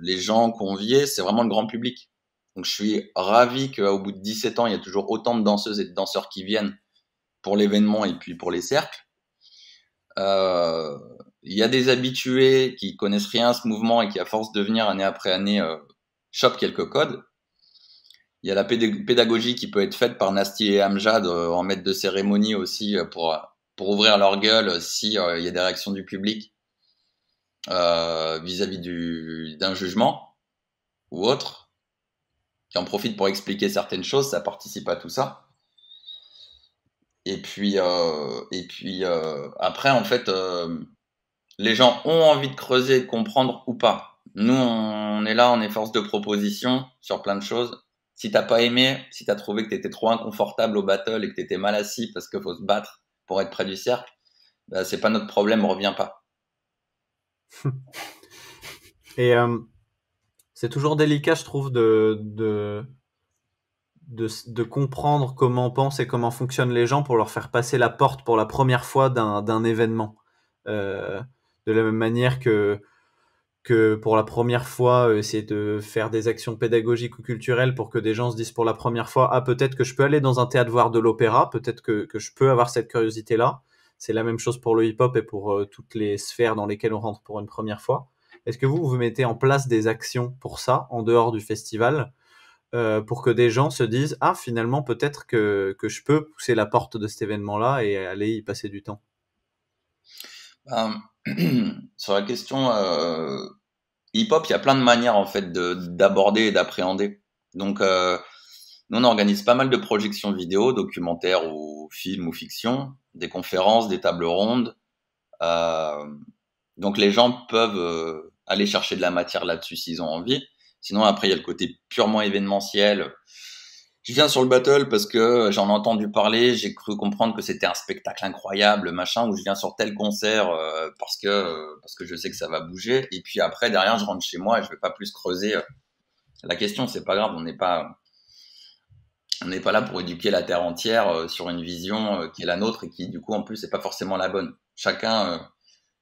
les gens conviés, c'est vraiment le grand public. Donc je suis ravi qu'au bout de 17 ans, il y a toujours autant de danseuses et de danseurs qui viennent pour l'événement et puis pour les cercles. Euh, il y a des habitués qui connaissent rien à ce mouvement et qui, à force de venir année après année, euh, chopent quelques codes. Il y a la pédagogie qui peut être faite par Nasty et Amjad euh, en maître de cérémonie aussi euh, pour, pour ouvrir leur gueule s'il si, y a des réactions du public vis à -vis d'un jugement ou autre en profite pour expliquer certaines choses, ça participe à tout ça. Et puis, euh, et puis euh, après, en fait, euh, les gens ont envie de creuser, de comprendre ou pas. Nous, on est là, on est force de proposition sur plein de choses. Si t'as pas aimé, si t'as trouvé que t'étais trop inconfortable au battle et que t'étais mal assis parce qu'il faut se battre pour être près du cercle, bah, c'est pas notre problème, reviens pas. et c'est toujours délicat, je trouve, de, de, comprendre comment pensent et comment fonctionnent les gens pour leur faire passer la porte pour la première fois d'un événement. Euh, de la même manière que, que pour la première fois, euh, essayer de faire des actions pédagogiques ou culturelles pour que des gens se disent pour la première fois, ah peut-être que je peux aller dans un théâtre voir de l'opéra, peut-être que, je peux avoir cette curiosité-là. C'est la même chose pour le hip-hop et pour euh, toutes les sphères dans lesquelles on rentre pour une première fois. Est-ce que vous, vous mettez en place des actions pour ça, en dehors du festival, euh, pour que des gens se disent Ah, finalement, peut-être que, je peux pousser la porte de cet événement-là et aller y passer du temps ben, Sur la question euh, hip-hop, il y a plein de manières en fait d'aborder et d'appréhender. Donc, euh, nous, on organise pas mal de projections vidéo, documentaires ou films ou fiction, des conférences, des tables rondes. donc les gens peuvent aller chercher de la matière là-dessus s'ils ont envie. Sinon, après, il y a le côté purement événementiel. Je viens sur le battle parce que j'en ai entendu parler, j'ai cru comprendre que c'était un spectacle incroyable, machin, où je viens sur tel concert euh, parce que euh, parce que je sais que ça va bouger. Et puis après, derrière, je rentre chez moi et je vais pas plus creuser euh, la question. C'est pas grave, on n'est pas on n'est pas là pour éduquer la terre entière sur une vision qui est la nôtre et qui du coup en plus n'est pas forcément la bonne. Chacun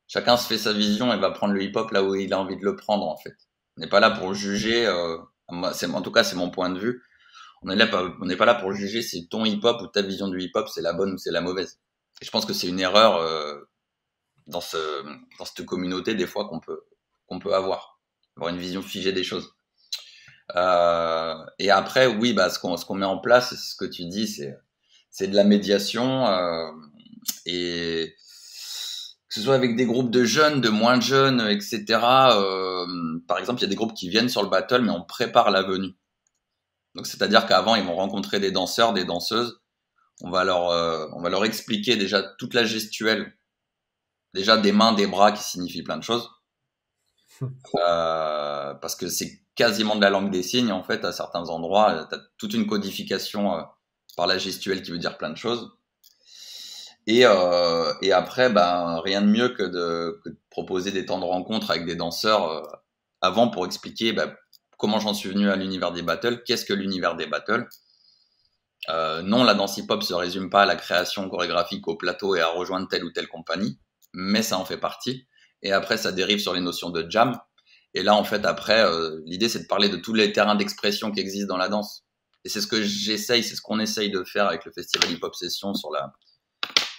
chacun se fait sa vision et va prendre le hip-hop là où il a envie de le prendre, en fait. On n'est pas là pour juger, euh, en tout cas, c'est mon point de vue. On n'est pas là pour juger si ton hip-hop ou ta vision du hip-hop, c'est la bonne ou c'est la mauvaise. je pense que c'est une erreur euh, dans, ce, cette communauté, des fois, qu'on peut, qu'on peut avoir. Avoir une vision figée des choses. Euh, et après, oui, bah, ce qu'on met en place, ce que tu dis, c'est de la médiation. Euh, et que ce soit avec des groupes de jeunes, de moins jeunes, etc. Euh, par exemple, il y a des groupes qui viennent sur le battle, mais on prépare la venue. Donc, c'est-à-dire qu'avant, ils vont rencontrer des danseurs, des danseuses. On va leur, euh, on va leur expliquer déjà toute la gestuelle, déjà des mains, des bras, qui signifient plein de choses. Euh, parce que c'est quasiment de la langue des signes en fait à certains endroits. T'as toute une codification par la gestuelle qui veut dire plein de choses. Et, euh, et après, ben rien de mieux que de, que proposer des temps de rencontre avec des danseurs euh, avant pour expliquer ben, comment j'en suis venu à l'univers des battles, qu'est-ce que l'univers des battles. Euh, non, la danse hip-hop se résume pas à la création chorégraphique au plateau et à rejoindre telle ou telle compagnie, mais ça en fait partie. Et après, ça dérive sur les notions de jam. Et là, en fait, après, euh, l'idée, c'est de parler de tous les terrains d'expression qui existent dans la danse. Et c'est ce que j'essaye, c'est ce qu'on essaye de faire avec le festival Hip Hop Session sur la,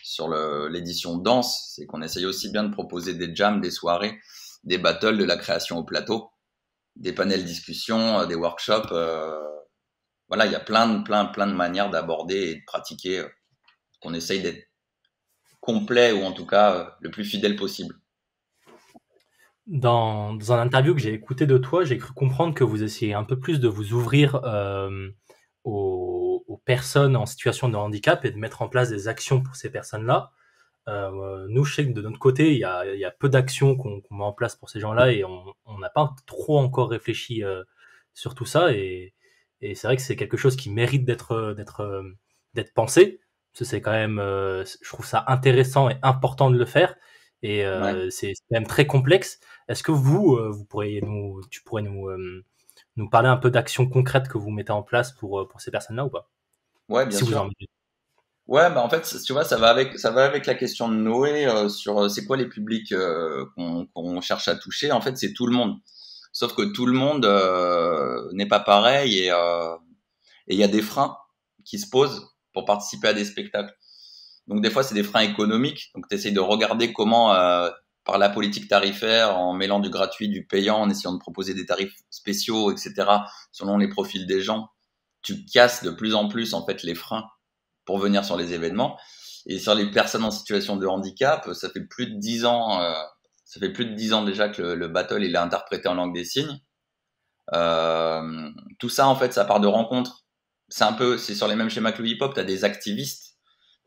sur l'édition danse, c'est qu'on essaye aussi bien de proposer des jams, des soirées, des battles, de la création au plateau, des panels discussion euh, des workshops. Euh, voilà, il y a plein de, plein, plein de manières d'aborder et de pratiquer euh, qu'on essaye d'être complet ou en tout cas le plus fidèle possible. Dans, dans un interview que j'ai écouté de toi, j'ai cru comprendre que vous essayez un peu plus de vous ouvrir au personnes en situation de handicap et de mettre en place des actions pour ces personnes-là. Euh, nous, je sais que de notre côté, il y a, peu d'actions qu'on met en place pour ces gens-là et on n'a pas trop encore réfléchi euh, sur tout ça. Et, c'est vrai que c'est quelque chose qui mérite d'être euh, pensé. C'est quand même, je trouve ça intéressant et important de le faire. Et c'est quand même très complexe. Est-ce que vous, vous pourriez nous, tu pourrais nous nous parler un peu d'actions concrètes que vous mettez en place pour ces personnes-là ou pas Ouais, bien sûr. ouais, bah en fait, tu vois, ça va avec ça va avec la question de Noé euh, sur euh, c'est quoi les publics euh, qu'on cherche à toucher. En fait, c'est tout le monde. Sauf que tout le monde n'est pas pareil et il y a des freins qui se posent pour participer à des spectacles. Donc des fois, c'est des freins économiques. Donc tu essayes de regarder comment par la politique tarifaire, en mêlant du gratuit, du payant, en essayant de proposer des tarifs spéciaux, etc., selon les profils des gens, tu casses de plus en plus en fait les freins pour venir sur les événements. Et sur les personnes en situation de handicap, ça fait plus de dix ans, euh, ça fait plus de dix ans déjà que le, battle il est interprété en langue des signes. Euh, tout ça en fait, ça part de rencontres. C'est un peu, c'est sur les mêmes schémas que le hip-hop. as des activistes,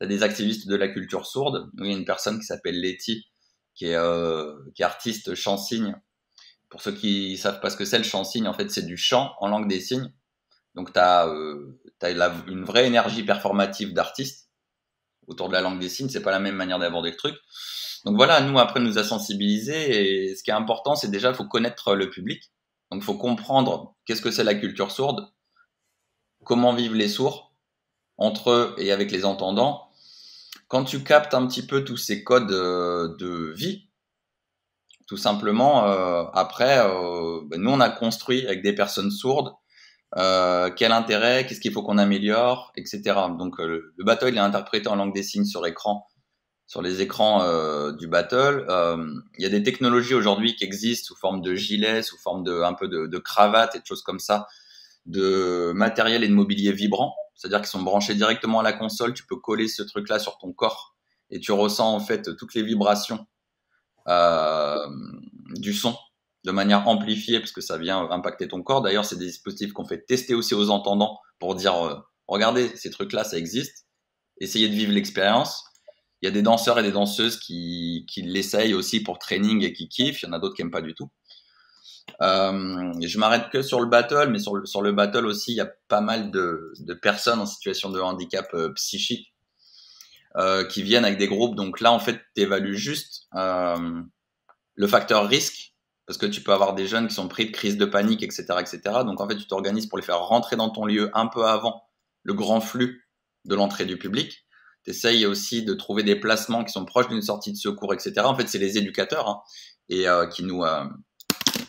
as des activistes de la culture sourde. Il y a une personne qui s'appelle Letty, qui est, euh, artiste chansigne. Pour ceux qui savent pas ce que c'est le chansigne, en fait, c'est du chant en langue des signes. Donc, tu as, euh, une vraie énergie performative d'artiste autour de la langue des signes. C'est pas la même manière d'aborder le truc. Donc voilà, nous, après, nous a sensibilisés. Et ce qui est important, c'est déjà, il faut connaître le public. Donc, il faut comprendre qu'est-ce que c'est la culture sourde, comment vivent les sourds entre eux et avec les entendants. Quand tu captes un petit peu tous ces codes euh, de vie, tout simplement, euh, après, ben, nous, on a construit avec des personnes sourdes euh, quel intérêt, qu'est-ce qu'il faut qu'on améliore, etc. Donc euh, le battle, il est interprété en langue des signes sur écran, sur les écrans euh, du battle. Il y a des technologies aujourd'hui qui existent sous forme de gilets, sous forme de un peu de, de cravate et de choses comme ça, de matériel et de mobilier vibrant, c'est-à-dire qu'ils sont branchés directement à la console. Tu peux coller ce truc-là sur ton corps et tu ressens en fait toutes les vibrations du son de manière amplifiée parce que ça vient euh, impacter ton corps. D'ailleurs, c'est des dispositifs qu'on fait tester aussi aux entendants pour dire euh, regardez, ces trucs-là, ça existe. Essayez de vivre l'expérience. Il y a des danseurs et des danseuses qui, qui l'essayent aussi pour training et qui kiffent. Il y en a d'autres qui n'aiment pas du tout. Euh, je m'arrête que sur le battle, mais sur le, sur le battle aussi, il y a pas mal de, de personnes en situation de handicap psychique qui viennent avec des groupes. Donc là, en fait, tu évalues juste le facteur risque parce que tu peux avoir des jeunes qui sont pris de crise de panique, etc., etc. Donc en fait, tu t'organises pour les faire rentrer dans ton lieu un peu avant le grand flux de l'entrée du public. Tu essayes aussi de trouver des placements qui sont proches d'une sortie de secours, etc. En fait, c'est les éducateurs hein, et euh, qui nous euh,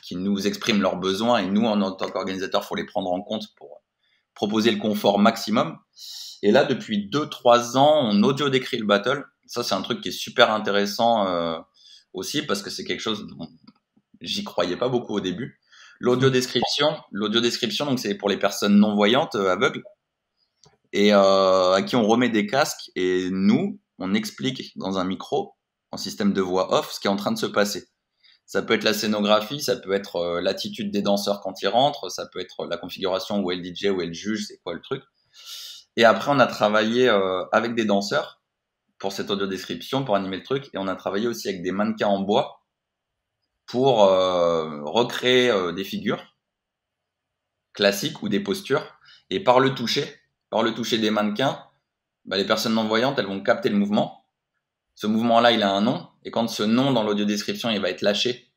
qui nous expriment leurs besoins et nous, en tant qu'organisateurs, faut les prendre en compte pour proposer le confort maximum. Et là, depuis 2-3 ans, on audio décrit le battle. Ça, c'est un truc qui est super intéressant euh, aussi parce que c'est quelque chose dont j'y croyais pas beaucoup au début. L'audio description, l'audio description, donc c'est pour les personnes non voyantes, euh, aveugles, et euh, à qui on remet des casques et nous, on explique dans un micro, en système de voix off, ce qui est en train de se passer. Ça peut être la scénographie, ça peut être euh, l'attitude des danseurs quand ils rentrent, ça peut être la configuration où est DJ, où est juge, c'est quoi le truc. Et après, on a travaillé euh, avec des danseurs pour cette audio description, pour animer le truc, et on a travaillé aussi avec des mannequins en bois pour euh, recréer euh, des figures classiques ou des postures. Et par le toucher, par le toucher des mannequins, bah, les personnes non-voyantes, elles vont capter le mouvement. Ce mouvement-là, il a un nom. Et quand ce nom dans l'audio description, il va être lâché,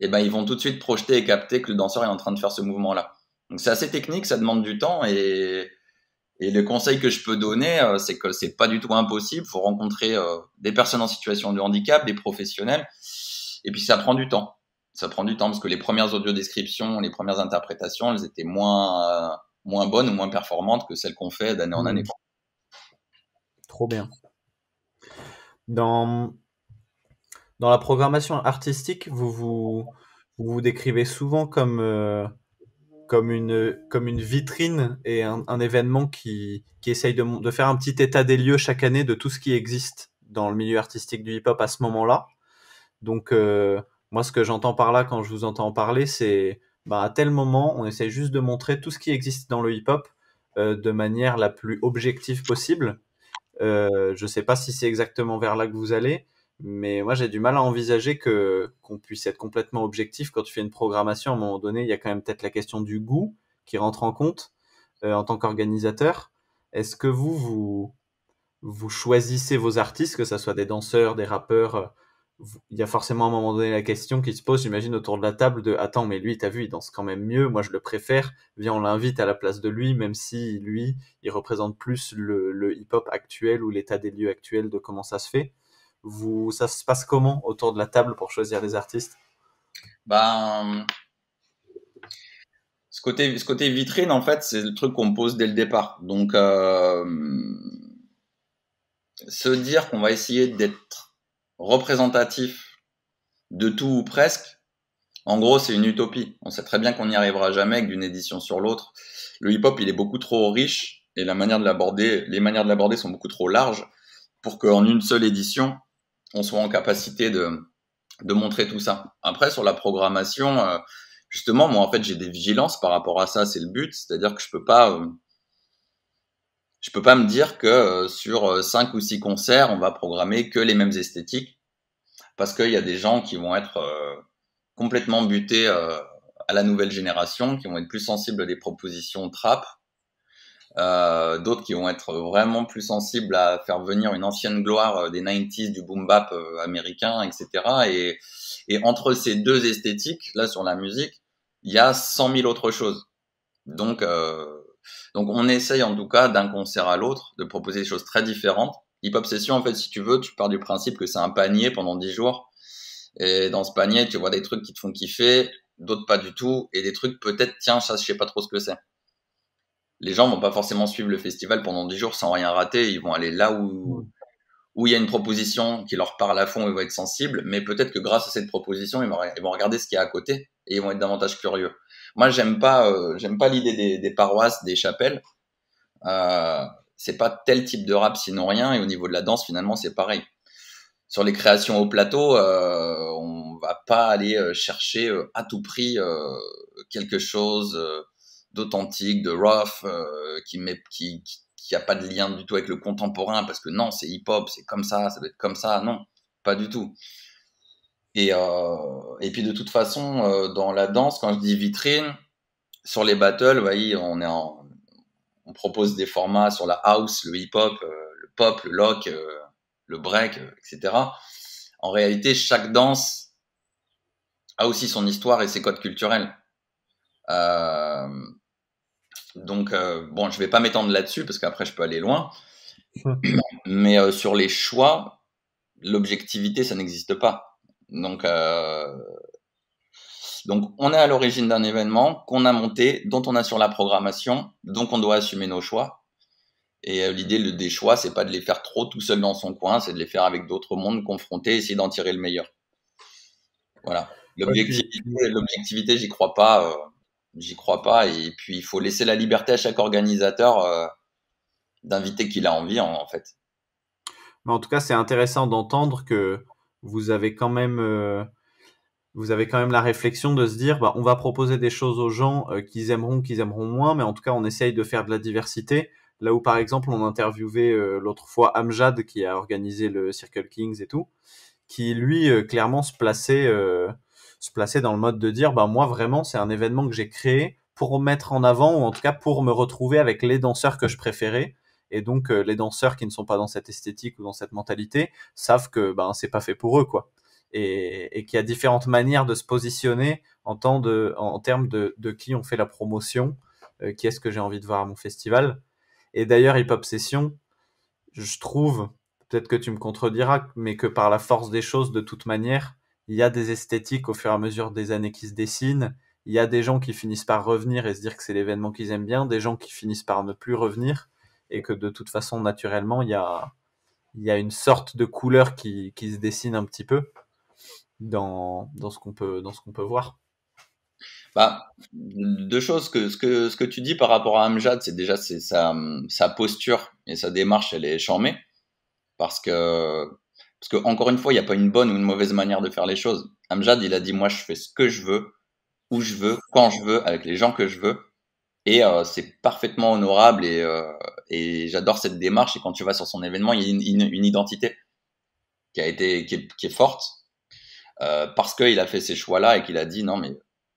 et eh ben, ils vont tout de suite projeter et capter que le danseur est en train de faire ce mouvement-là. Donc c'est assez technique, ça demande du temps. Et, le conseil que je peux donner, euh, c'est que c'est pas du tout impossible. Il faut rencontrer des personnes en situation de handicap, des professionnels. Et puis ça prend du temps. Ça prend du temps parce que les premières audiodescriptions, les premières interprétations, elles étaient moins, euh, moins bonnes ou moins performantes que celles qu'on fait d'année en mm. année. Trop bien. Dans, dans la programmation artistique, vous vous, vous, vous décrivez souvent comme, euh, comme, une, comme une vitrine et un, événement qui, qui essaye de, faire un petit état des lieux chaque année de tout ce qui existe dans le milieu artistique du hip-hop à ce moment-là. Donc, euh, moi, ce que j'entends par là quand je vous entends parler, c'est bah, à tel moment, on essaie juste de montrer tout ce qui existe dans le hip-hop euh, de manière la plus objective possible. Euh, je ne sais pas si c'est exactement vers là que vous allez, mais moi, j'ai du mal à envisager qu'on puisse être complètement objectif quand tu fais une programmation. À un moment donné, il y a quand même peut-être la question du goût qui rentre en compte en tant qu'organisateur. Est-ce que vous, vous choisissez vos artistes, que ce soit des danseurs, des rappeurs il y a forcément à un moment donné la question qui se pose, j'imagine, autour de la table de attends, mais lui, t'as vu, il danse quand même mieux, moi je le préfère, viens, on l'invite à la place de lui, même si lui, il représente plus le, le hip-hop actuel ou l'état des lieux actuel de comment ça se fait. Vous, ça se passe comment autour de la table pour choisir les artistes Ben. Ce côté, ce côté vitrine, en fait, c'est le truc qu'on pose dès le départ. Donc, euh, se dire qu'on va essayer d'être représentatif de tout ou presque, en gros, c'est une utopie. On sait très bien qu'on n'y arrivera jamais d'une édition sur l'autre. Le hip-hop, il est beaucoup trop riche et la manière de l'aborder, les manières de l'aborder sont beaucoup trop larges pour qu'en une seule édition, on soit en capacité de, de montrer tout ça. Après, sur la programmation, euh, justement, moi, en fait, j'ai des vigilances par rapport à ça. C'est le but. C'est-à-dire que je peux pas, euh, je peux pas me dire que euh, sur euh, cinq ou six concerts, on va programmer que les mêmes esthétiques, parce qu'il y a des gens qui vont être euh, complètement butés à la nouvelle génération, qui vont être plus sensibles à des propositions trap, d'autres qui vont être vraiment plus sensibles à faire venir une ancienne gloire des 90s, du boom bap américain, etc. Et, entre ces deux esthétiques, là sur la musique, il y a cent mille autres choses. Donc euh, donc on essaye en tout cas d'un concert à l'autre de proposer des choses très différentes. Hip Hop Session, en fait, si tu veux, tu pars du principe que c'est un panier pendant 10 jours. Et dans ce panier, tu vois des trucs qui te font kiffer, d'autres pas du tout, et des trucs peut-être, tiens, ça, je sais pas trop ce que c'est. Les gens vont pas forcément suivre le festival pendant 10 jours sans rien rater, ils vont aller là où où il y a une proposition qui leur parle à fond et vont être sensibles, mais peut-être que grâce à cette proposition, ils vont, ils vont regarder ce qu'il y a à côté et ils vont être davantage curieux. Moi, j'aime pas, euh, j'aime pas l'idée des, paroisses, des chapelles. Euh, c'est pas tel type de rap, sinon rien. Et au niveau de la danse, finalement, c'est pareil. Sur les créations au plateau, euh, on va pas aller euh, chercher à tout prix quelque chose d'authentique, de rough, qui, a pas de lien du tout avec le contemporain, parce que non, c'est hip-hop, c'est comme ça, ça doit être comme ça, non, pas du tout. Et, euh, et puis de toute façon, euh, dans la danse, quand je dis vitrine, sur les battles, voyez, on, est on propose des formats sur la house, le hip-hop, euh, le pop, le lock, le break, etc. En réalité, chaque danse a aussi son histoire et ses codes culturels. donc, bon, je vais pas m'étendre là-dessus parce qu'après, je peux aller loin. Mais sur les choix, l'objectivité, ça n'existe pas donc, euh, donc on est à l'origine d'un événement qu'on a monté, dont on a sur la programmation, donc on doit assumer nos choix. Et euh, l'idée des choix, c'est pas de les faire trop tout seul dans son coin, c'est de les faire avec d'autres mondes, confrontés, essayer d'en tirer le meilleur. Voilà. L'objectivité, j'y crois pas. Euh, j'y crois pas. Et puis, il faut laisser la liberté à chaque organisateur d'inviter qui a envie, en, en fait. Mais en tout cas, c'est intéressant d'entendre que euh, vous avez quand même la réflexion de se dire bah, on va proposer des choses aux gens euh, qu'ils aimeront, qu'ils aimeront moins, mais en tout cas on essaye de faire de la diversité. Là où par exemple on interviewait euh, l'autre fois Amjad qui a organisé le Circle Kings et tout, qui lui clairement se plaçait, se dans le mode de dire bah moi vraiment c'est un événement que j'ai créé pour mettre en avant ou en tout cas pour me retrouver avec les danseurs que je préférais et donc, euh, les danseurs qui ne sont pas dans cette esthétique ou dans cette mentalité savent que ben, c'est pas fait pour eux, quoi. Et, qu'il y a différentes manières de se positionner en, termes de, qui on fait la promotion, euh, qui est-ce que j'ai envie de voir à mon festival. Et d'ailleurs, Hip Hop Session, je trouve, peut-être que tu me contrediras, mais que par la force des choses, de toute manière, il y a des esthétiques au fur et à mesure des années qui se dessinent. Il y a des gens qui finissent par revenir et se dire que c'est l'événement qu'ils aiment bien, des gens qui finissent par ne plus revenir et que de toute façon, naturellement, il y a, une sorte de couleur qui, se dessine un petit peu dans, ce qu'on peut, peut voir. Bah, deux choses que ce que ce que tu dis par rapport à Amjad, c'est déjà sa, sa posture et sa démarche, elle est charmée parce que parce que encore une fois, il n'y a pas une bonne ou une mauvaise manière de faire les choses. Amjad, il a dit moi je fais ce que je veux, où je veux, quand je veux, avec les gens que je veux, et euh, c'est parfaitement honorable et euh, et j'adore cette démarche. Et quand tu vas sur son événement, il y a une, identité qui a été qui est, forte euh, parce qu'il a fait ces choix-là et qu'il a dit non mais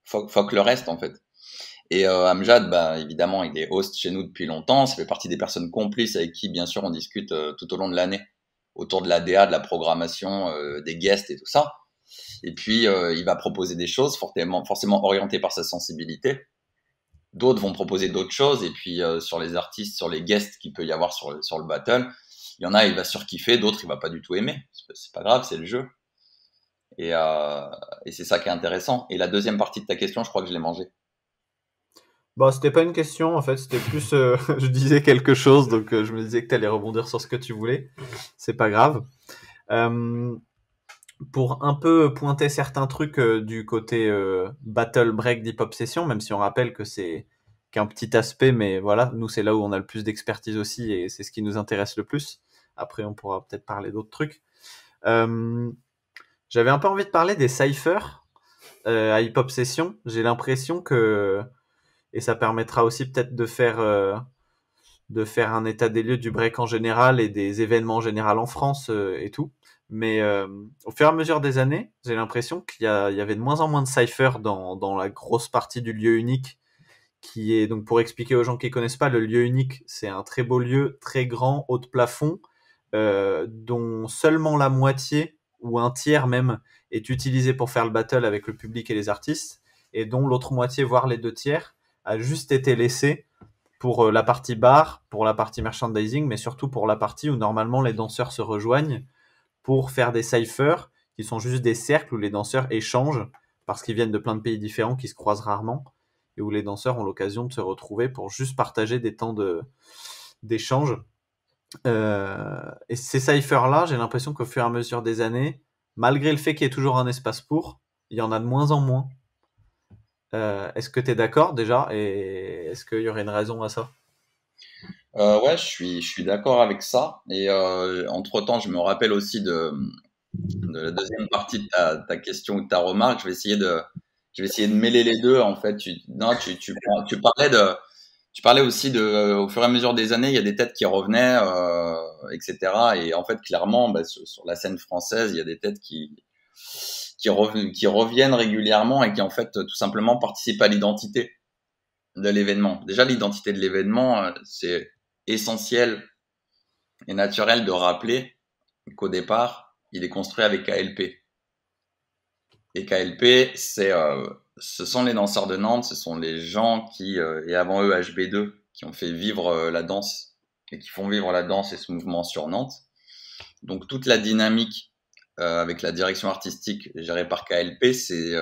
fuck, le reste en fait. Et euh, Amjad, bah, évidemment, il est host chez nous depuis longtemps. Ça fait partie des personnes complices avec qui, bien sûr, on discute euh, tout au long de l'année autour de la DA, de la programmation, euh, des guests et tout ça. Et puis, il va proposer des choses fortement, forcément orientées par sa sensibilité D'autres vont proposer d'autres choses. Et puis, euh, sur les artistes, sur les guests qu'il peut y avoir sur le, battle, il y en a, il va surkiffer, d'autres, il va pas du tout aimer. C'est pas grave, c'est le jeu. Euh, et, c'est ça qui est intéressant. Et la deuxième partie de ta question, je crois que je l'ai mangée. Bon, bah, c'était pas une question, en fait, c'était plus euh, je disais quelque chose, donc je me disais que tu allais rebondir sur ce que tu voulais. C'est pas grave pour un peu pointer certains trucs euh, du côté euh, battle break d'Hip Obsession, même si on rappelle que c'est qu'un petit aspect, mais voilà, nous c'est là où on a le plus d'expertise aussi et c'est ce qui nous intéresse le plus. Après, on pourra peut-être parler d'autres trucs. Euh, j'avais un peu envie de parler des ciphers à Hip Session. J'ai l'impression que et ça permettra aussi peut-être de faire de faire un état des lieux du break en général et des événements en général en France et tout. Mais euh, au fur et à mesure des années, j'ai l'impression qu'il y, avait de moins en moins de ciphers dans, la grosse partie du lieu unique, qui est donc pour expliquer aux gens qui ne connaissent pas, le lieu unique, c'est un très beau lieu, très grand, haut de plafond, euh, dont seulement la moitié ou un tiers même est utilisé pour faire le battle avec le public et les artistes, et dont l'autre moitié, voire les deux tiers, a juste été laissé pour euh, la partie bar, pour la partie merchandising, mais surtout pour la partie où normalement les danseurs se rejoignent pour faire des ciphers qui sont juste des cercles où les danseurs échangent parce qu'ils viennent de plein de pays différents qui se croisent rarement et où les danseurs ont l'occasion de se retrouver pour juste partager des temps de d'échange. Euh, et ces ciphers là, j'ai l'impression qu'au fur et à mesure des années, malgré le fait qu'il y ait toujours un espace pour, il y en a de moins en moins. Euh, est-ce que tu es d'accord déjà et est-ce qu'il y aurait une raison à ça euh, ouais, je suis, je suis d'accord avec ça. Et euh, entre-temps, je me rappelle aussi de, de la deuxième partie de ta, ta, question ou de ta remarque. Je vais essayer de, je vais essayer de mêler les deux. En fait, tu, non, tu, tu, parlais de, tu parlais aussi de, euh, au fur et à mesure des années, il y a des têtes qui revenaient, euh, etc. Et en fait, clairement, bah, sur, la scène française, il y a des têtes qui, qui, qui reviennent régulièrement et qui, en fait, tout simplement participent à l'identité de l'événement. Déjà, l'identité de l'événement, c'est essentiel et naturel de rappeler qu'au départ, il est construit avec KLP. Et KLP, c'est, euh, ce sont les danseurs de Nantes, ce sont les gens qui, euh, et avant eux HB2, qui ont fait vivre euh, la danse et qui font vivre la danse et ce mouvement sur Nantes. Donc toute la dynamique avec la direction artistique gérée par KLP, c'est,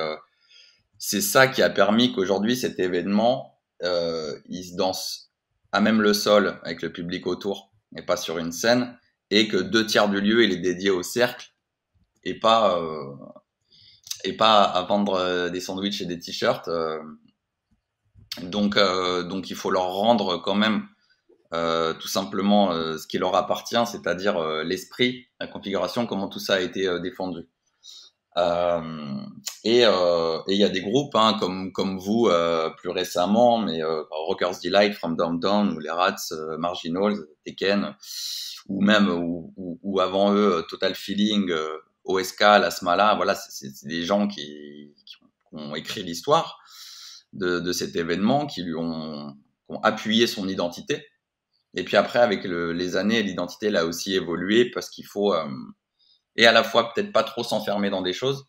c'est ça qui a permis qu'aujourd'hui cet événement, il se danse à même le sol avec le public autour et pas sur une scène et que deux tiers du lieu est dédié au cercle et pas euh, et pas à vendre euh, des sandwichs et des t-shirts euh. donc donc il faut leur rendre quand même tout simplement ce qui leur appartient c'est-à-dire l'esprit la configuration comment tout ça a été défendu euh, euh, et il y a des groupes hein, comme, comme vous euh, plus récemment, mais Rockers Delight, From Downtown ou les Rats, Marginals, Tekken, ou même ou, ou, avant eux Total Feeling, OSK, Lasmala, voilà, c'est des gens qui, qui, ont, écrit l'histoire de, de, cet événement, qui lui ont, qui ont, appuyé son identité. Et puis après, avec le, les années, l'identité a aussi évolué parce qu'il faut, euh, et à la fois peut-être pas trop s'enfermer dans des choses,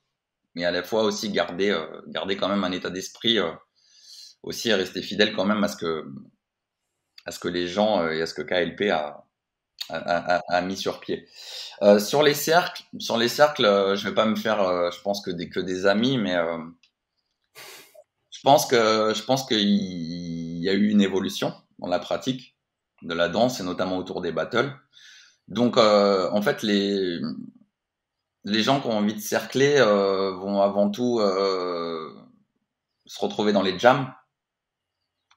mais à la fois aussi garder, euh, garder quand même un état d'esprit euh, aussi et rester fidèle quand même à ce que, à ce que les gens euh, et à ce que KLP a, a, a, a mis sur pied. sur les cercles, sur les cercles, je vais pas me faire, je pense que des, que des amis, mais je pense que je pense qu'il y a eu une évolution dans la pratique de la danse et notamment autour des battles. Donc en fait les les gens qui ont envie de cercler euh, vont avant tout euh, se retrouver dans les jams.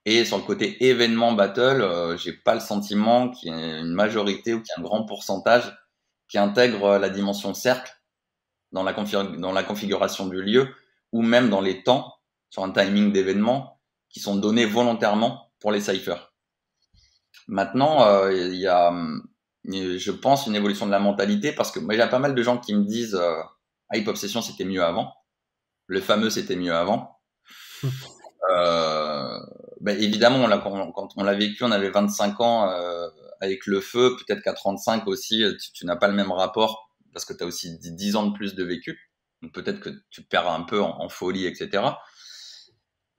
Et sur le côté événement battle, je euh, j'ai pas le sentiment qu'il y ait une majorité ou qu'il y ait un grand pourcentage qui intègre la dimension cercle dans la, configuration du lieu ou même dans les temps sur un timing d'événement qui sont donnés volontairement pour les ciphers. Maintenant, il y a hum, je pense, une évolution de la mentalité parce que moi, a pas mal de gens qui me disent euh, Hype Obsession, c'était mieux avant. Le fameux, c'était mieux avant. Euh, ben, évidemment, quand, on l'a vécu, on avait 25 ans euh, avec le feu. Peut-être qu'à 35 aussi, tu, n'as pas le même rapport parce que tu as aussi 10 ans de plus de vécu. peut-être que tu perds un peu en, folie, etc.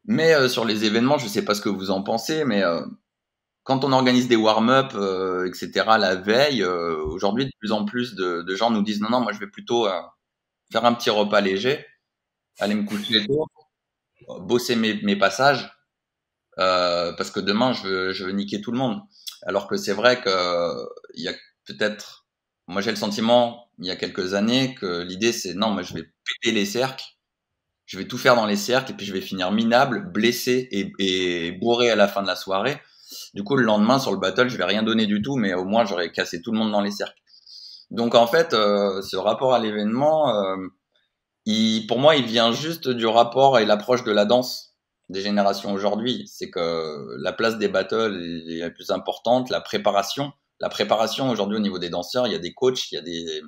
Mais sur les événements, je ne sais pas ce que vous en pensez, mais quand on organise des warm-up, euh, etc., la veille, euh, aujourd'hui, de plus en plus de, gens nous disent non, non, moi je vais plutôt euh, faire un petit repas léger, aller me coucher bosser mes, passages, parce que demain je veux, je veux niquer tout le monde. Alors que c'est vrai que il y a peut-être, moi j'ai le sentiment, il y a quelques années, que l'idée c'est non, moi je vais péter les cercles, je vais tout faire dans les cercles, et puis je vais finir minable, blessé et, et bourré à la fin de la soirée du coup, le lendemain, sur le battle, je vais rien donner du tout, mais au moins, j'aurais cassé tout le monde dans les cercles. Donc, en fait, euh, ce rapport à l'événement, euh, pour moi, il vient juste du rapport et l'approche de la danse des générations aujourd'hui. C'est que la place des battles est la plus importante, la préparation. La préparation, aujourd'hui, au niveau des danseurs, il y a des coachs, il y a des,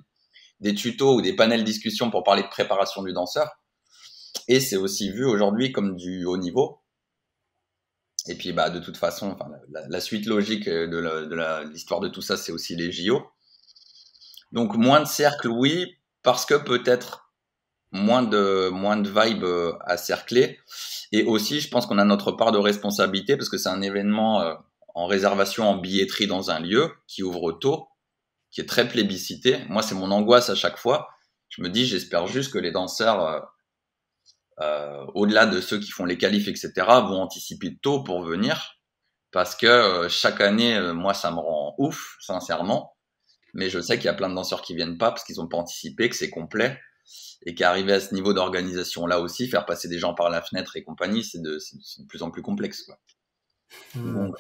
des tutos ou des panels discussion pour parler de préparation du danseur. Et c'est aussi vu aujourd'hui comme du haut niveau. Et puis, bah, de toute façon, la, suite logique euh, de l'histoire de, de, tout ça, c'est aussi les JO. Donc, moins de cercles, oui, parce que peut-être moins de, moins de vibe euh, à cercler. Et aussi, je pense qu'on a notre part de responsabilité parce que c'est un événement euh, en réservation, en billetterie dans un lieu qui ouvre tôt, qui est très plébiscité. Moi, c'est mon angoisse à chaque fois. Je me dis, j'espère juste que les danseurs euh, au-delà de ceux qui font les qualifs, etc., vont anticiper tôt pour venir. Parce que euh, chaque année, euh, moi, ça me rend ouf, sincèrement. Mais je sais qu'il y a plein de danseurs qui viennent pas parce qu'ils n'ont pas anticipé, que c'est complet. Et qu'arriver à ce niveau d'organisation-là aussi, faire passer des gens par la fenêtre et compagnie, c'est de, plus en plus complexe. Mmh. Donc,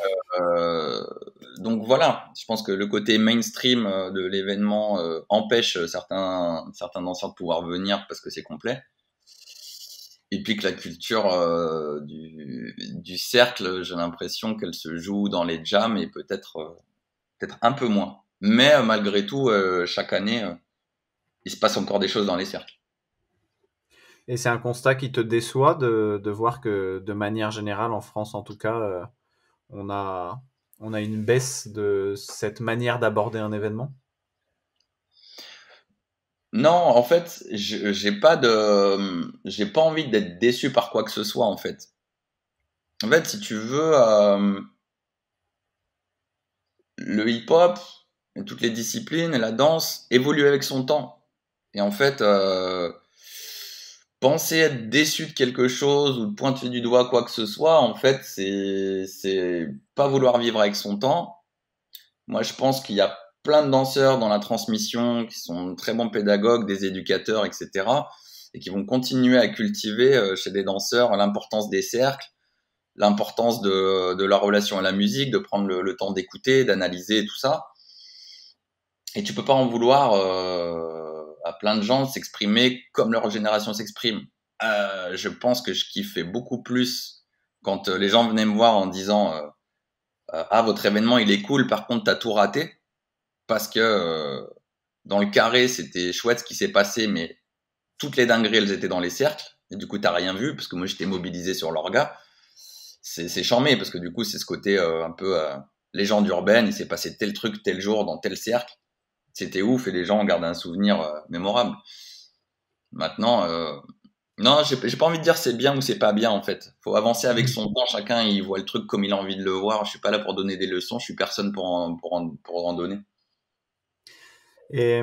donc, voilà, je pense que le côté mainstream de l'événement empêche certains, certains danseurs de pouvoir venir parce que c'est complet et puis que la culture euh, du, cercle, j'ai l'impression qu'elle se joue dans les jams et peut-être euh, peut-être un peu moins. Mais euh, malgré tout, chaque année, il se passe encore des choses dans les cercles. Et c'est un constat qui te déçoit de, de, voir que, de manière générale, en France en tout cas, on, a, on a une baisse de cette manière d'aborder un événement non, en fait, j'ai pas de, j'ai pas envie d'être déçu par quoi que ce soit en fait. En fait, si tu veux, euh, le hip-hop, et toutes les disciplines la danse évoluent avec son temps. Et en fait, euh, penser être déçu de quelque chose ou de pointer du doigt quoi que ce soit, en fait, c'est pas vouloir vivre avec son temps. Moi, je pense qu'il y a plein de danseurs dans la transmission qui sont très bons pédagogues, des éducateurs, etc. Et qui vont continuer à cultiver euh, chez des danseurs l'importance des cercles, l'importance de, de, la relation à la musique, de prendre le, temps d'écouter, d'analyser tout ça. Et tu peux pas en vouloir euh, à plein de gens de s'exprimer comme leur génération s'exprime. Euh, je pense que je kiffais beaucoup plus quand les gens venaient me voir en disant euh, ah votre événement il est cool par contre t'as tout raté parce que euh, dans le carré, c'était chouette ce qui s'est passé, mais toutes les dingueries, elles étaient dans les cercles. Et du coup, t'as rien vu, parce que moi, j'étais mobilisé sur l'orga. C'est charmé, parce que du coup, c'est ce côté euh, un peu euh, légende urbaine. Il s'est passé tel truc, tel jour, dans tel cercle. C'était ouf, et les gens gardent un souvenir mémorable. Maintenant, non, j'ai pas envie de dire c'est bien ou c'est pas bien en fait. Faut avancer avec son temps. Chacun il voit le truc comme il a envie de le voir. Je suis pas là pour donner des leçons. Je suis personne pour pour pour en donner. Et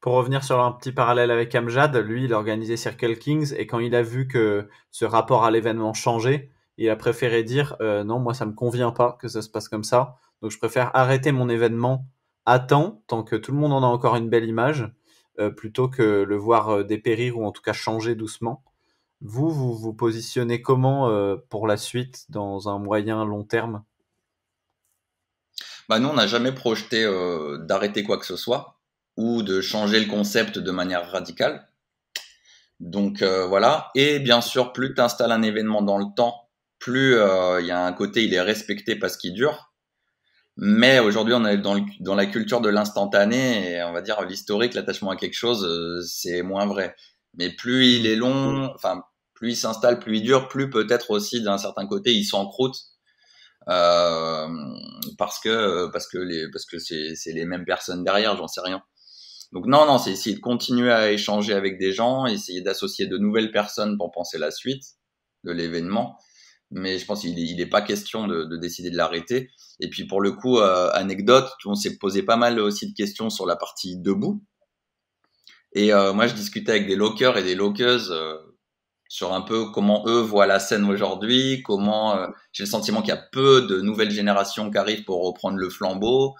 pour revenir sur un petit parallèle avec Amjad, lui, il a organisé Circle Kings et quand il a vu que ce rapport à l'événement changeait, il a préféré dire euh, non, moi ça me convient pas que ça se passe comme ça, donc je préfère arrêter mon événement à temps, tant que tout le monde en a encore une belle image, euh, plutôt que le voir euh, dépérir ou en tout cas changer doucement. Vous, vous vous positionnez comment pour la suite dans un moyen long terme Bah nous, on n'a jamais projeté d'arrêter quoi que ce soit ou de changer le concept de manière radicale. Donc euh, voilà, et bien sûr, plus tu installes un événement dans le temps, plus euh, il y a un côté, il est respecté parce qu'il dure. Mais aujourd'hui, on est dans, dans, la culture de l'instantané et on va dire l'historique, l'attachement à quelque chose, euh, c'est moins vrai. Mais plus il est long, mm. enfin, plus il s'installe, plus il dure, plus peut-être aussi d'un certain côté, il s'encroûte. parce que parce que les parce que c'est les mêmes personnes derrière, j'en sais rien. Donc non, non, c'est essayer de continuer à échanger avec des gens, essayer d'associer de nouvelles personnes pour penser la suite de l'événement. Mais je pense qu'il n'est pas question de, décider de l'arrêter. Et puis pour le coup, euh, anecdote, on s'est posé pas mal aussi de questions sur la partie debout. Et euh, moi, je discutais avec des lockers et des lockeuses euh, sur un peu comment eux voient la scène aujourd'hui, comment j'ai le sentiment qu'il y a peu de nouvelles générations qui arrivent pour reprendre le flambeau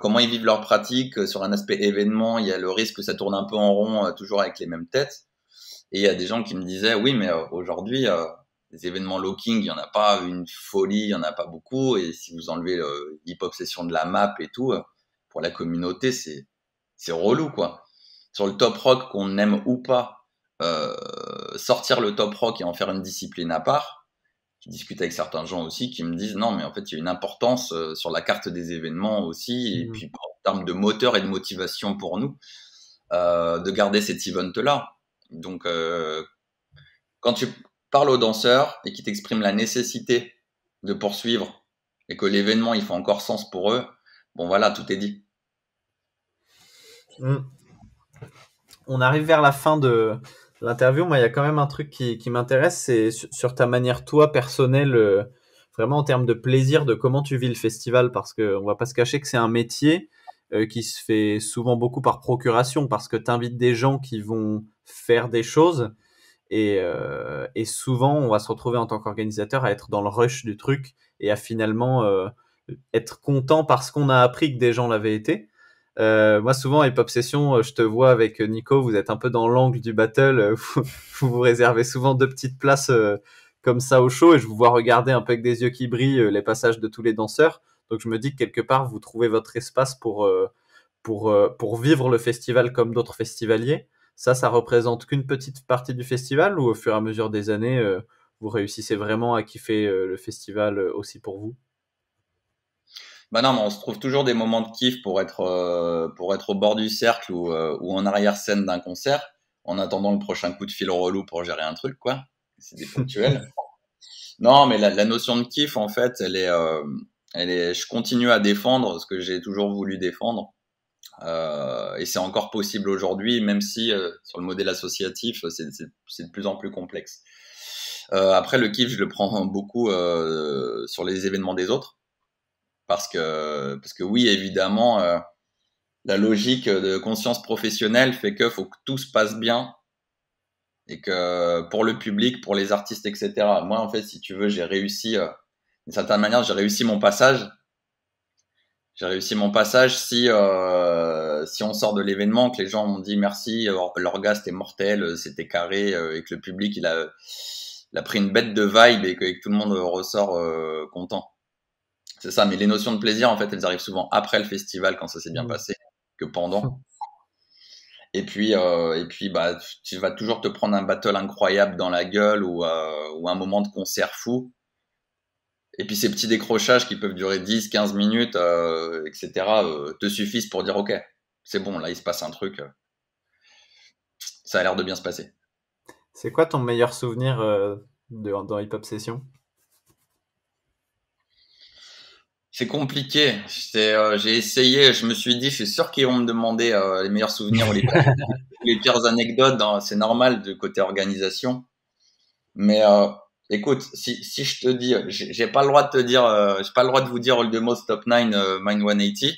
comment ils vivent leur pratique. Euh, sur un aspect événement, il y a le risque que ça tourne un peu en rond, euh, toujours avec les mêmes têtes. Et il y a des gens qui me disaient, oui, mais euh, aujourd'hui, les événements locking, il n'y en a pas une folie, il n'y en a pas beaucoup. Et si vous enlevez l'hip-hop session de la map et tout, pour la communauté, c'est, relou, quoi. Sur le top rock, qu'on aime ou pas, sortir le top rock et en faire une discipline à part, je discute avec certains gens aussi, qui me disent non, mais en fait, il y a une importance euh, sur la carte des événements aussi, et mm. puis en termes de moteur et de motivation pour nous, euh, de garder cet event-là. Donc, euh, quand tu parles aux danseurs et qu'ils t'expriment la nécessité de poursuivre et que l'événement, il fait encore sens pour eux, bon voilà, tout est dit. Mm. On arrive vers la fin de, l'interview, moi, il y a quand même un truc qui, m'intéresse, c'est sur, ta manière, toi, personnelle, euh, vraiment en termes de plaisir, de comment tu vis le festival, parce qu'on va pas se cacher que c'est un métier euh, qui se fait souvent beaucoup par procuration, parce que tu invites des gens qui vont faire des choses, et, euh, et souvent, on va se retrouver en tant qu'organisateur à être dans le rush du truc, et à finalement être content parce qu'on a appris que des gens l'avaient été. Euh, moi, souvent, Hip Hop Session, euh, je te vois avec euh, Nico, vous êtes un peu dans l'angle du battle. Vous, vous, réservez souvent deux petites places comme ça au show et je vous vois regarder un peu avec des yeux qui brillent les passages de tous les danseurs. Donc, je me dis que quelque part, vous trouvez votre espace pour, pour, pour vivre le festival comme d'autres festivaliers. Ça, ça représente qu'une petite partie du festival ou au fur et à mesure des années, vous réussissez vraiment à kiffer le festival aussi pour vous bah on se trouve toujours des moments de kiff pour être, euh, pour être au bord du cercle euh, ou, en arrière-scène d'un concert, en attendant le prochain coup de fil relou pour gérer un truc, quoi. C'est des ponctuels. non, mais la, notion de kiff, en fait, elle est, euh, elle est, je continue à défendre ce que j'ai toujours voulu défendre. et c'est encore possible aujourd'hui, même si sur le modèle associatif, c'est de plus en plus complexe. après, le kiff, je le prends beaucoup sur les événements des autres parce que parce que oui évidemment euh, la logique de conscience professionnelle fait que faut que tout se passe bien et que pour le public, pour les artistes, etc. Moi en fait, si tu veux, j'ai réussi euh, d'une certaine manière, j'ai réussi mon passage. J'ai réussi mon passage si euh, si on sort de l'événement, que les gens m'ont dit merci, l'orgasme est mortel, c'était carré et que le public il a a pris une bête de vibe et que tout le monde ressort content. C'est ça, mais les notions de plaisir, en fait, elles arrivent souvent après le festival quand ça s'est bien mm. passé que pendant. Mm. Et puis, euh, et puis bah, tu vas toujours te prendre un battle incroyable dans la gueule euh, ou, un moment de concert fou. Et puis ces petits décrochages qui peuvent durer 10, 15 minutes, euh, etc., te suffisent pour dire, OK, c'est bon, là, il se passe un truc. ça a l'air de bien se passer. C'est quoi ton meilleur souvenir de, dans Hip Hop Session C'est compliqué. Euh, j'ai essayé, je me suis dit, je suis sûr qu'ils vont me demander euh, les meilleurs souvenirs ou les, pires anecdotes. c'est normal du côté organisation. Mais euh, écoute, si, je te dis, j'ai pas le droit de te dire, j'ai pas le droit de vous dire le the Top 9 Mind 180.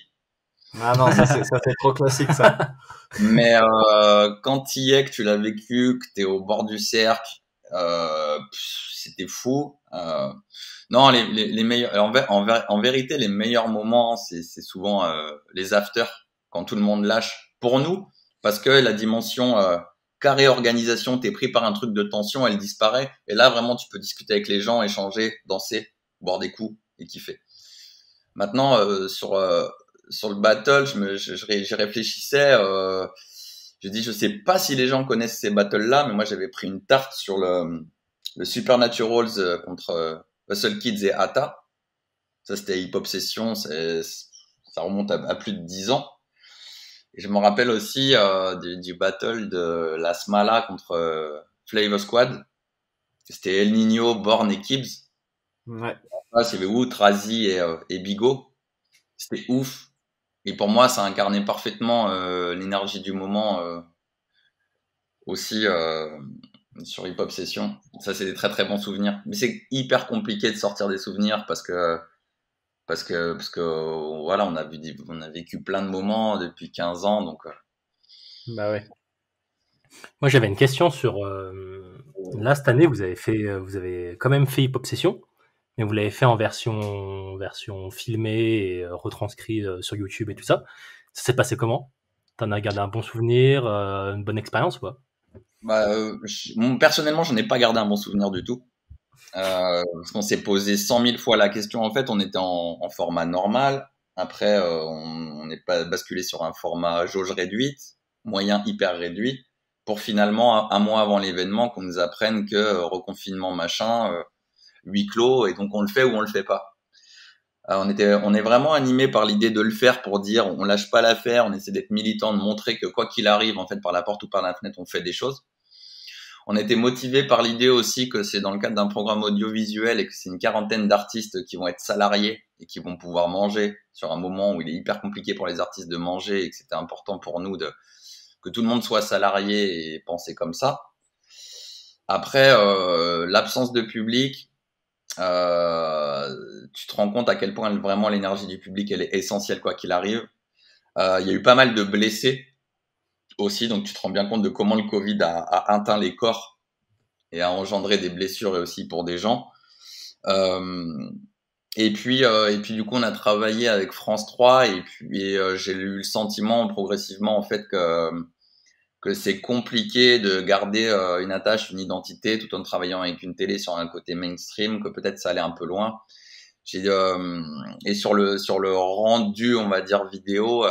Ah non, ça c'est trop classique ça. Mais quand il y que tu l'as vécu, que tu es au bord du cercle, c'était fou. Non, les, meilleurs. En, en, vérité, les meilleurs moments, c'est souvent euh, les afters quand tout le monde lâche. Pour nous, parce que la dimension euh, carré organisation, t'es pris par un truc de tension, elle disparaît. Et là, vraiment, tu peux discuter avec les gens, échanger, danser, boire des coups et kiffer. Maintenant, euh, sur sur le battle, je, me, je, réfléchissais. je dis, je sais pas si les gens connaissent ces battles-là, mais moi j'avais pris une tarte sur le, le Supernatural contre Seul Kids et Atta. Ça, c'était Hip obsession, Ça remonte à, plus de 10 ans. Et je me rappelle aussi euh, du, battle de la Smala contre euh, Flavor Squad. C'était El Nino, Born et Kibbs. Ouais. Ah, c'était et, euh, et Bigot. C'était ouf. Et pour moi, ça incarnait parfaitement l'énergie du moment aussi sur Hip Obsession, Ça, c'est des très très bons souvenirs. Mais c'est hyper compliqué de sortir des souvenirs parce que, parce que, parce que voilà, on a, vu, on a vécu plein de moments depuis 15 ans. Donc, euh. bah ouais. Moi, j'avais une question sur. Euh, là, cette année, vous avez, fait, euh, vous avez quand même fait Hip Obsession mais vous l'avez fait en version, version filmée et retranscrite sur YouTube et tout ça. Ça s'est passé comment T'en as gardé un bon souvenir, une bonne expérience, quoi bah, euh, je, personnellement, je n'ai pas gardé un bon souvenir du tout. Euh, parce qu'on s'est posé cent mille fois la question. En fait, on était en, format normal. Après, euh, on n'est pas basculé sur un format jauge réduite, moyen hyper réduit, pour finalement, un, mois avant l'événement, qu'on nous apprenne que reconfinement machin, huis clos, et donc on le fait ou on le fait pas. on, était, on est vraiment animé par l'idée de le faire pour dire on lâche pas l'affaire, on essaie d'être militant, de montrer que quoi qu'il arrive, en fait, par la porte ou par la on fait des choses. On était motivé par l'idée aussi que c'est dans le cadre d'un programme audiovisuel et que c'est une quarantaine d'artistes qui vont être salariés et qui vont pouvoir manger sur un moment où il est hyper compliqué pour les artistes de manger et que c'était important pour nous de que tout le monde soit salarié et penser comme ça. Après, euh, l'absence de public, euh, tu te rends compte à quel point vraiment l'énergie du public elle est essentielle quoi qu'il arrive. Euh, il y a eu pas mal de blessés aussi, donc tu te rends bien compte de comment le Covid a, a atteint les corps et a engendré des blessures aussi pour des gens. Euh, et puis, euh, et puis du coup, on a travaillé avec France 3 et puis euh, j'ai eu le sentiment progressivement en fait que que c'est compliqué de garder euh, une attache, une identité, tout en travaillant avec une télé sur un côté mainstream, que peut-être ça allait un peu loin. et sur le sur le rendu, on va dire vidéo,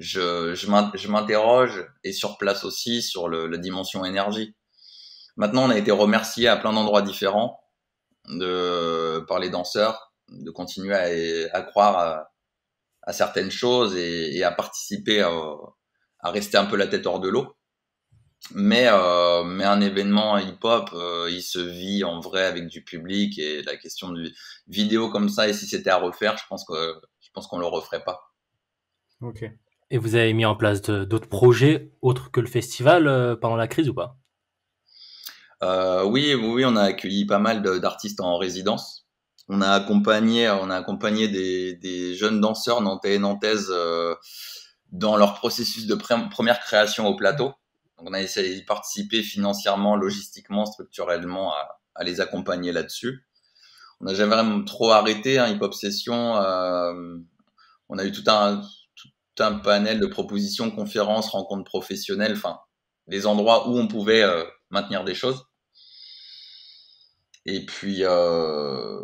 je, je m'interroge et sur place aussi sur le, la dimension énergie. Maintenant, on a été remercié à plein d'endroits différents de, par les danseurs de continuer à, à croire à, certaines choses et, et à participer à, euh, à, rester un peu la tête hors de l'eau. Mais, euh, mais un événement hip-hop, euh, il se vit en vrai avec du public et la question de vidéo comme ça, et si c'était à refaire, je pense que je pense qu'on le referait pas. Ok. Et vous avez mis en place d'autres projets autres que le festival euh, pendant la crise ou pas euh, oui, oui, on a accueilli pas mal d'artistes en résidence. On a accompagné, on a accompagné des, jeunes danseurs nantais nantaises euh, dans leur processus de première création au plateau. Donc on a essayé de participer financièrement, logistiquement, structurellement à, les accompagner là-dessus. On n'a jamais trop arrêté hein, Hip Hop Session. on a eu tout un un panel de propositions, conférences, rencontres professionnelles, enfin, des endroits où on pouvait euh, maintenir des choses. Et puis, euh,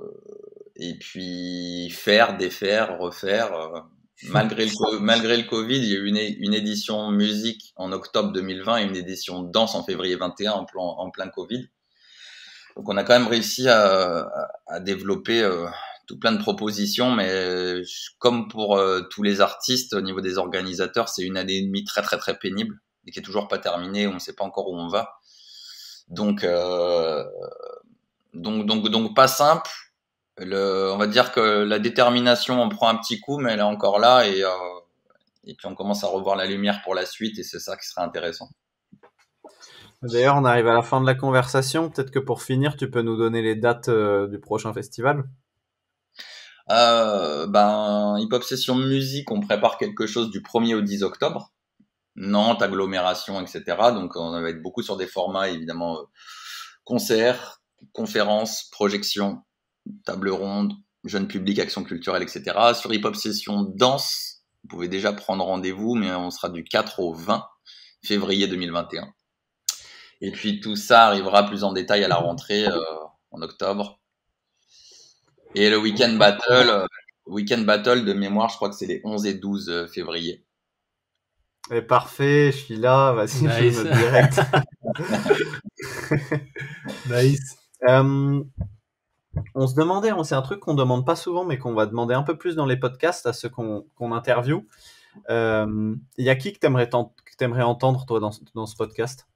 et puis faire, défaire, refaire. Euh, malgré le, malgré le Covid, il y a eu une, une, édition musique en octobre 2020 et une édition danse en février 21 en, plein en plein Covid. Donc on a quand même réussi à, à développer tout plein de propositions, mais euh, comme pour euh, tous les artistes, au niveau des organisateurs, c'est une année et demie très très très pénible et qui est toujours pas terminée. On ne sait pas encore où on va. Donc euh, donc donc pas simple. on va dire que la détermination, on prend un petit coup, mais elle est encore là et puis on commence à revoir la lumière pour la suite et c'est ça qui serait intéressant. D'ailleurs, on arrive à la fin de la conversation. Peut-être que pour finir, tu peux nous donner les dates du prochain festival euh, ben, Hip Hop Session Musique, on prépare quelque chose du 1er au 10 octobre. Nantes, agglomération, etc. Donc on va être beaucoup sur des formats, évidemment, euh, concerts, conférences, projections, table rondes, jeune public, action culturelle, etc. Sur Hip Hop Session Danse, vous pouvez déjà prendre rendez-vous, mais on sera du 4 au 20 février 2021. Et puis tout ça arrivera plus en détail à la rentrée euh, en octobre et le Weekend Battle, euh, Weekend Battle de mémoire, je crois que c'est les 11 et 12 euh, février. Et eh, parfait, je suis là, vas-y, je direct. nice. Euh, on se demandait, c'est un truc qu'on demande pas souvent, mais qu'on va demander un peu plus dans les podcasts à ceux qu'on interviewe. Il y a qui que tu t'aimerais entendre, toi, dans, ce podcast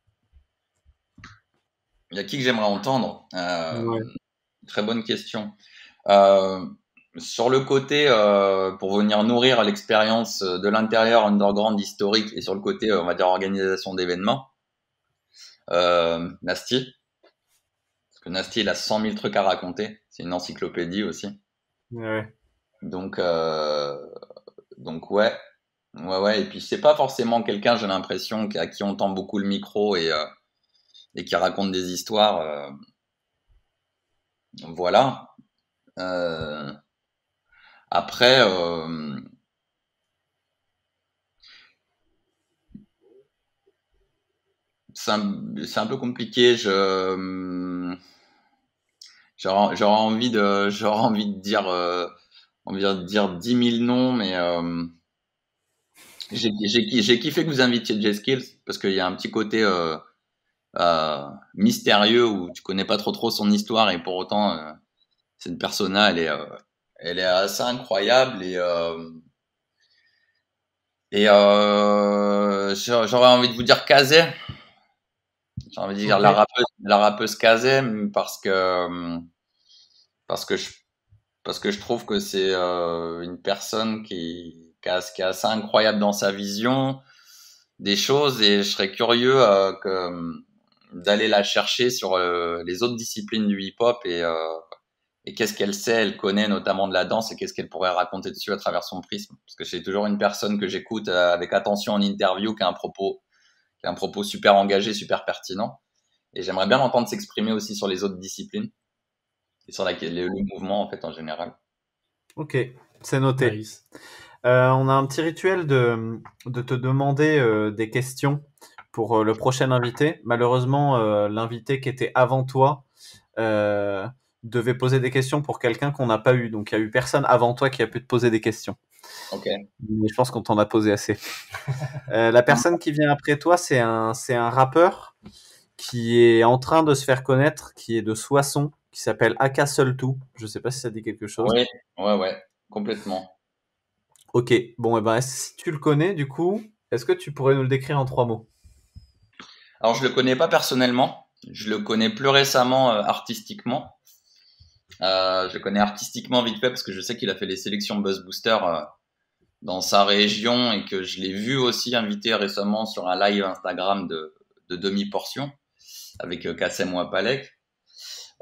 Il y a qui que j'aimerais entendre Très bonne question. Euh, sur le côté, euh, pour venir nourrir l'expérience de l'intérieur underground historique et sur le côté, euh, on va dire, organisation d'événements, Nasty. Parce que Nasty, il a 100 000 trucs à raconter. C'est une encyclopédie aussi. Donc, donc ouais. Ouais, ouais. Et puis, c'est pas forcément quelqu'un, j'ai l'impression, à qui on tend beaucoup le micro et, et qui raconte des histoires. voilà. Euh, après, euh, c'est un, peu compliqué. Je euh, j'aurais envie de envie de dire euh, envie de dire dix mille noms, mais j'ai kiffé que vous invitiez Jay Skills parce qu'il y a un petit côté mystérieux où tu connais pas trop trop son histoire et pour autant cette persona, elle est, euh, elle est assez incroyable et euh, et euh, j'aurais envie de vous dire Kazé. J'ai envie de dire la rappeuse, Kazé parce que parce que je parce que je trouve que c'est une personne qui, qui, qui est assez incroyable dans sa vision des choses et je serais curieux que d'aller la chercher sur les autres disciplines du hip-hop et et qu'est-ce qu'elle sait, elle connaît notamment de la danse et qu'est-ce qu'elle pourrait raconter dessus à travers son prisme. Parce que c'est toujours une personne que j'écoute euh, avec attention en interview qui a un propos, qui a un propos super engagé, super pertinent. Et j'aimerais bien l'entendre s'exprimer aussi sur les autres disciplines et sur la, le, mouvement en fait en général. Ok, c'est noté. Euh, on a un petit rituel de, te demander euh, des questions pour le prochain invité. Malheureusement, l'invité qui était avant toi devait poser des questions pour quelqu'un qu'on n'a pas eu. Donc il n'y a eu personne avant toi qui a pu te poser des questions. Mais je pense qu'on t'en a posé assez. Euh, la personne qui vient après toi, c'est un, c'est un rappeur qui est en train de se faire connaître, qui est de Soissons, qui s'appelle Aka Tout. Je ne sais pas si ça dit quelque chose. Oui, ouais, ouais, complètement. Ok, bon, et eh ben, si tu le connais, du coup, est-ce que tu pourrais nous le décrire en trois mots Alors, je ne le connais pas personnellement. Je le connais plus récemment euh, artistiquement euh, je connais artistiquement vite fait parce que je sais qu'il a fait les sélections Buzz Booster euh, dans sa région et que je l'ai vu aussi invité récemment sur un live Instagram de, de demi-portion avec euh, Kassem Wapalek.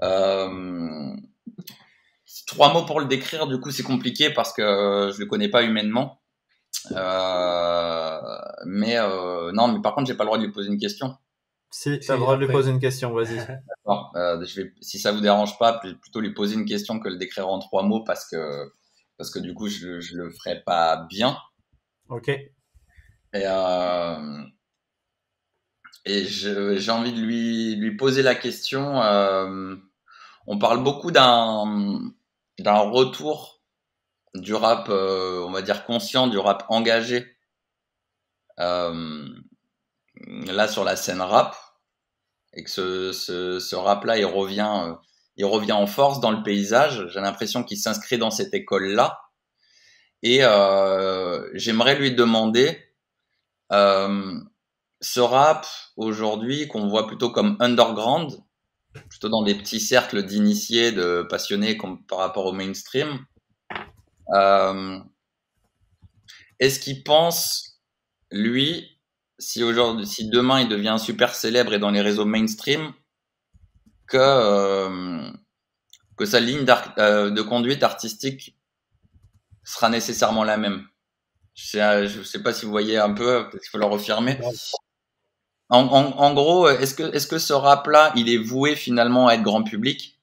Euh, trois mots pour le décrire, du coup c'est compliqué parce que euh, je le connais pas humainement. mais non, mais par contre j'ai pas le droit de lui poser une question. Si, tu as lui poser une question, vas-y. Euh, si ça vous dérange pas, plutôt lui poser une question que le décrire en trois mots parce que, parce que du coup, je, ne le ferai pas bien. Ok. Et, euh, et j'ai envie de lui, lui poser la question. Euh, on parle beaucoup d'un retour du rap, on va dire conscient, du rap engagé. Euh, là sur la scène rap et que ce, ce, rap là il revient euh, il revient en force dans le paysage j'ai l'impression qu'il s'inscrit dans cette école là et euh, j'aimerais lui demander euh, ce rap aujourd'hui qu'on voit plutôt comme underground plutôt dans des petits cercles d'initiés de passionnés comme par rapport au mainstream est-ce qu'il pense lui si aujourd'hui, si demain il devient super célèbre et dans les réseaux mainstream, que euh, que sa ligne euh, de conduite artistique sera nécessairement la même. Euh, je sais pas si vous voyez un peu, peut-être qu'il faut le refermer. En, gros, est-ce que, est -ce que ce rap-là, il est voué finalement à être grand public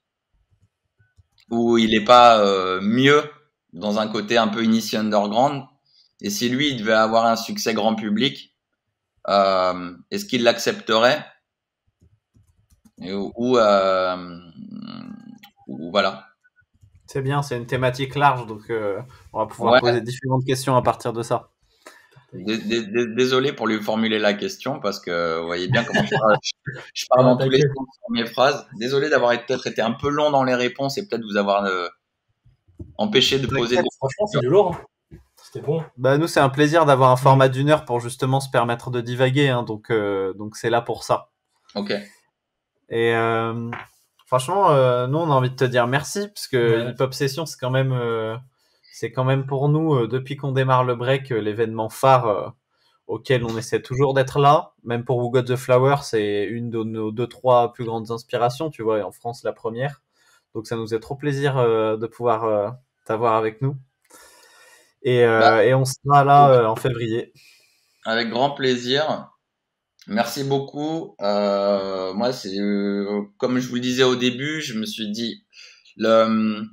Ou il n'est pas euh, mieux dans un côté un peu initié underground Et si lui, il devait avoir un succès grand public, euh, est-ce qu'il l'accepterait ou, euh, ou, voilà. C'est bien, c'est une thématique large, donc euh, on va pouvoir poser différentes questions à partir de ça. Désolé pour lui formuler la question parce que vous voyez bien comment je parle, dans tous les sens mes phrases. Désolé d'avoir peut-être été un peu long dans les réponses et peut-être vous avoir empêché de poser des questions. Franchement, c'est du lourd. Hein. C'est bon. Bah, nous, c'est un plaisir d'avoir un mm. format d'une heure pour justement se permettre de divaguer. Hein, donc, euh, donc c'est là pour ça. Ok. Et euh, franchement, euh, nous, on a envie de te dire merci parce que Hip Hop Session, c'est quand même, c'est quand même pour nous depuis qu'on démarre le break l'événement phare auquel on essaie toujours d'être là. Même pour Who Got the Flower, c'est une de nos deux trois plus grandes inspirations. Tu vois, et en France, la première. Donc, ça nous fait trop plaisir de pouvoir t'avoir avec nous. Euh, bah, et, on sera là euh, en février. Avec grand plaisir. Merci beaucoup. Euh, moi, c'est comme je vous disais au début, je me suis dit le, hum,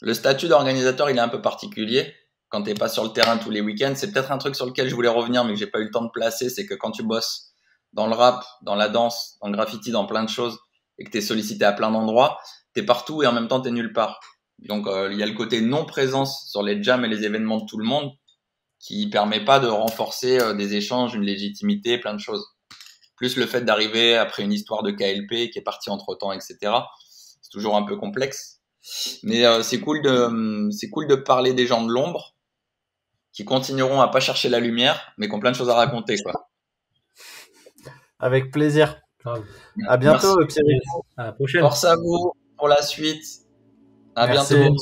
le statut d'organisateur, il est un peu particulier quand t'es pas sur le terrain tous les week-ends. C'est peut-être un truc sur lequel je voulais revenir, mais que j'ai pas eu le temps de placer. C'est que quand tu bosses dans le rap, dans la danse, dans le graffiti, dans plein de choses, et que es sollicité à plein d'endroits, t'es partout et en même temps t'es nulle part. Donc euh, il y a le côté non présence sur les jams et les événements de tout le monde qui permet pas de renforcer euh, des échanges, une légitimité, plein de choses. Plus le fait d'arriver après une histoire de KLP qui est partie entre temps, etc. C'est toujours un peu complexe. Mais euh, c'est cool de hum, cool de parler des gens de l'ombre qui continueront à pas chercher la lumière, mais qui ont plein de choses à raconter, Avec plaisir. À bientôt, À prochaine. Force à vous pour la suite. À Merci. bientôt.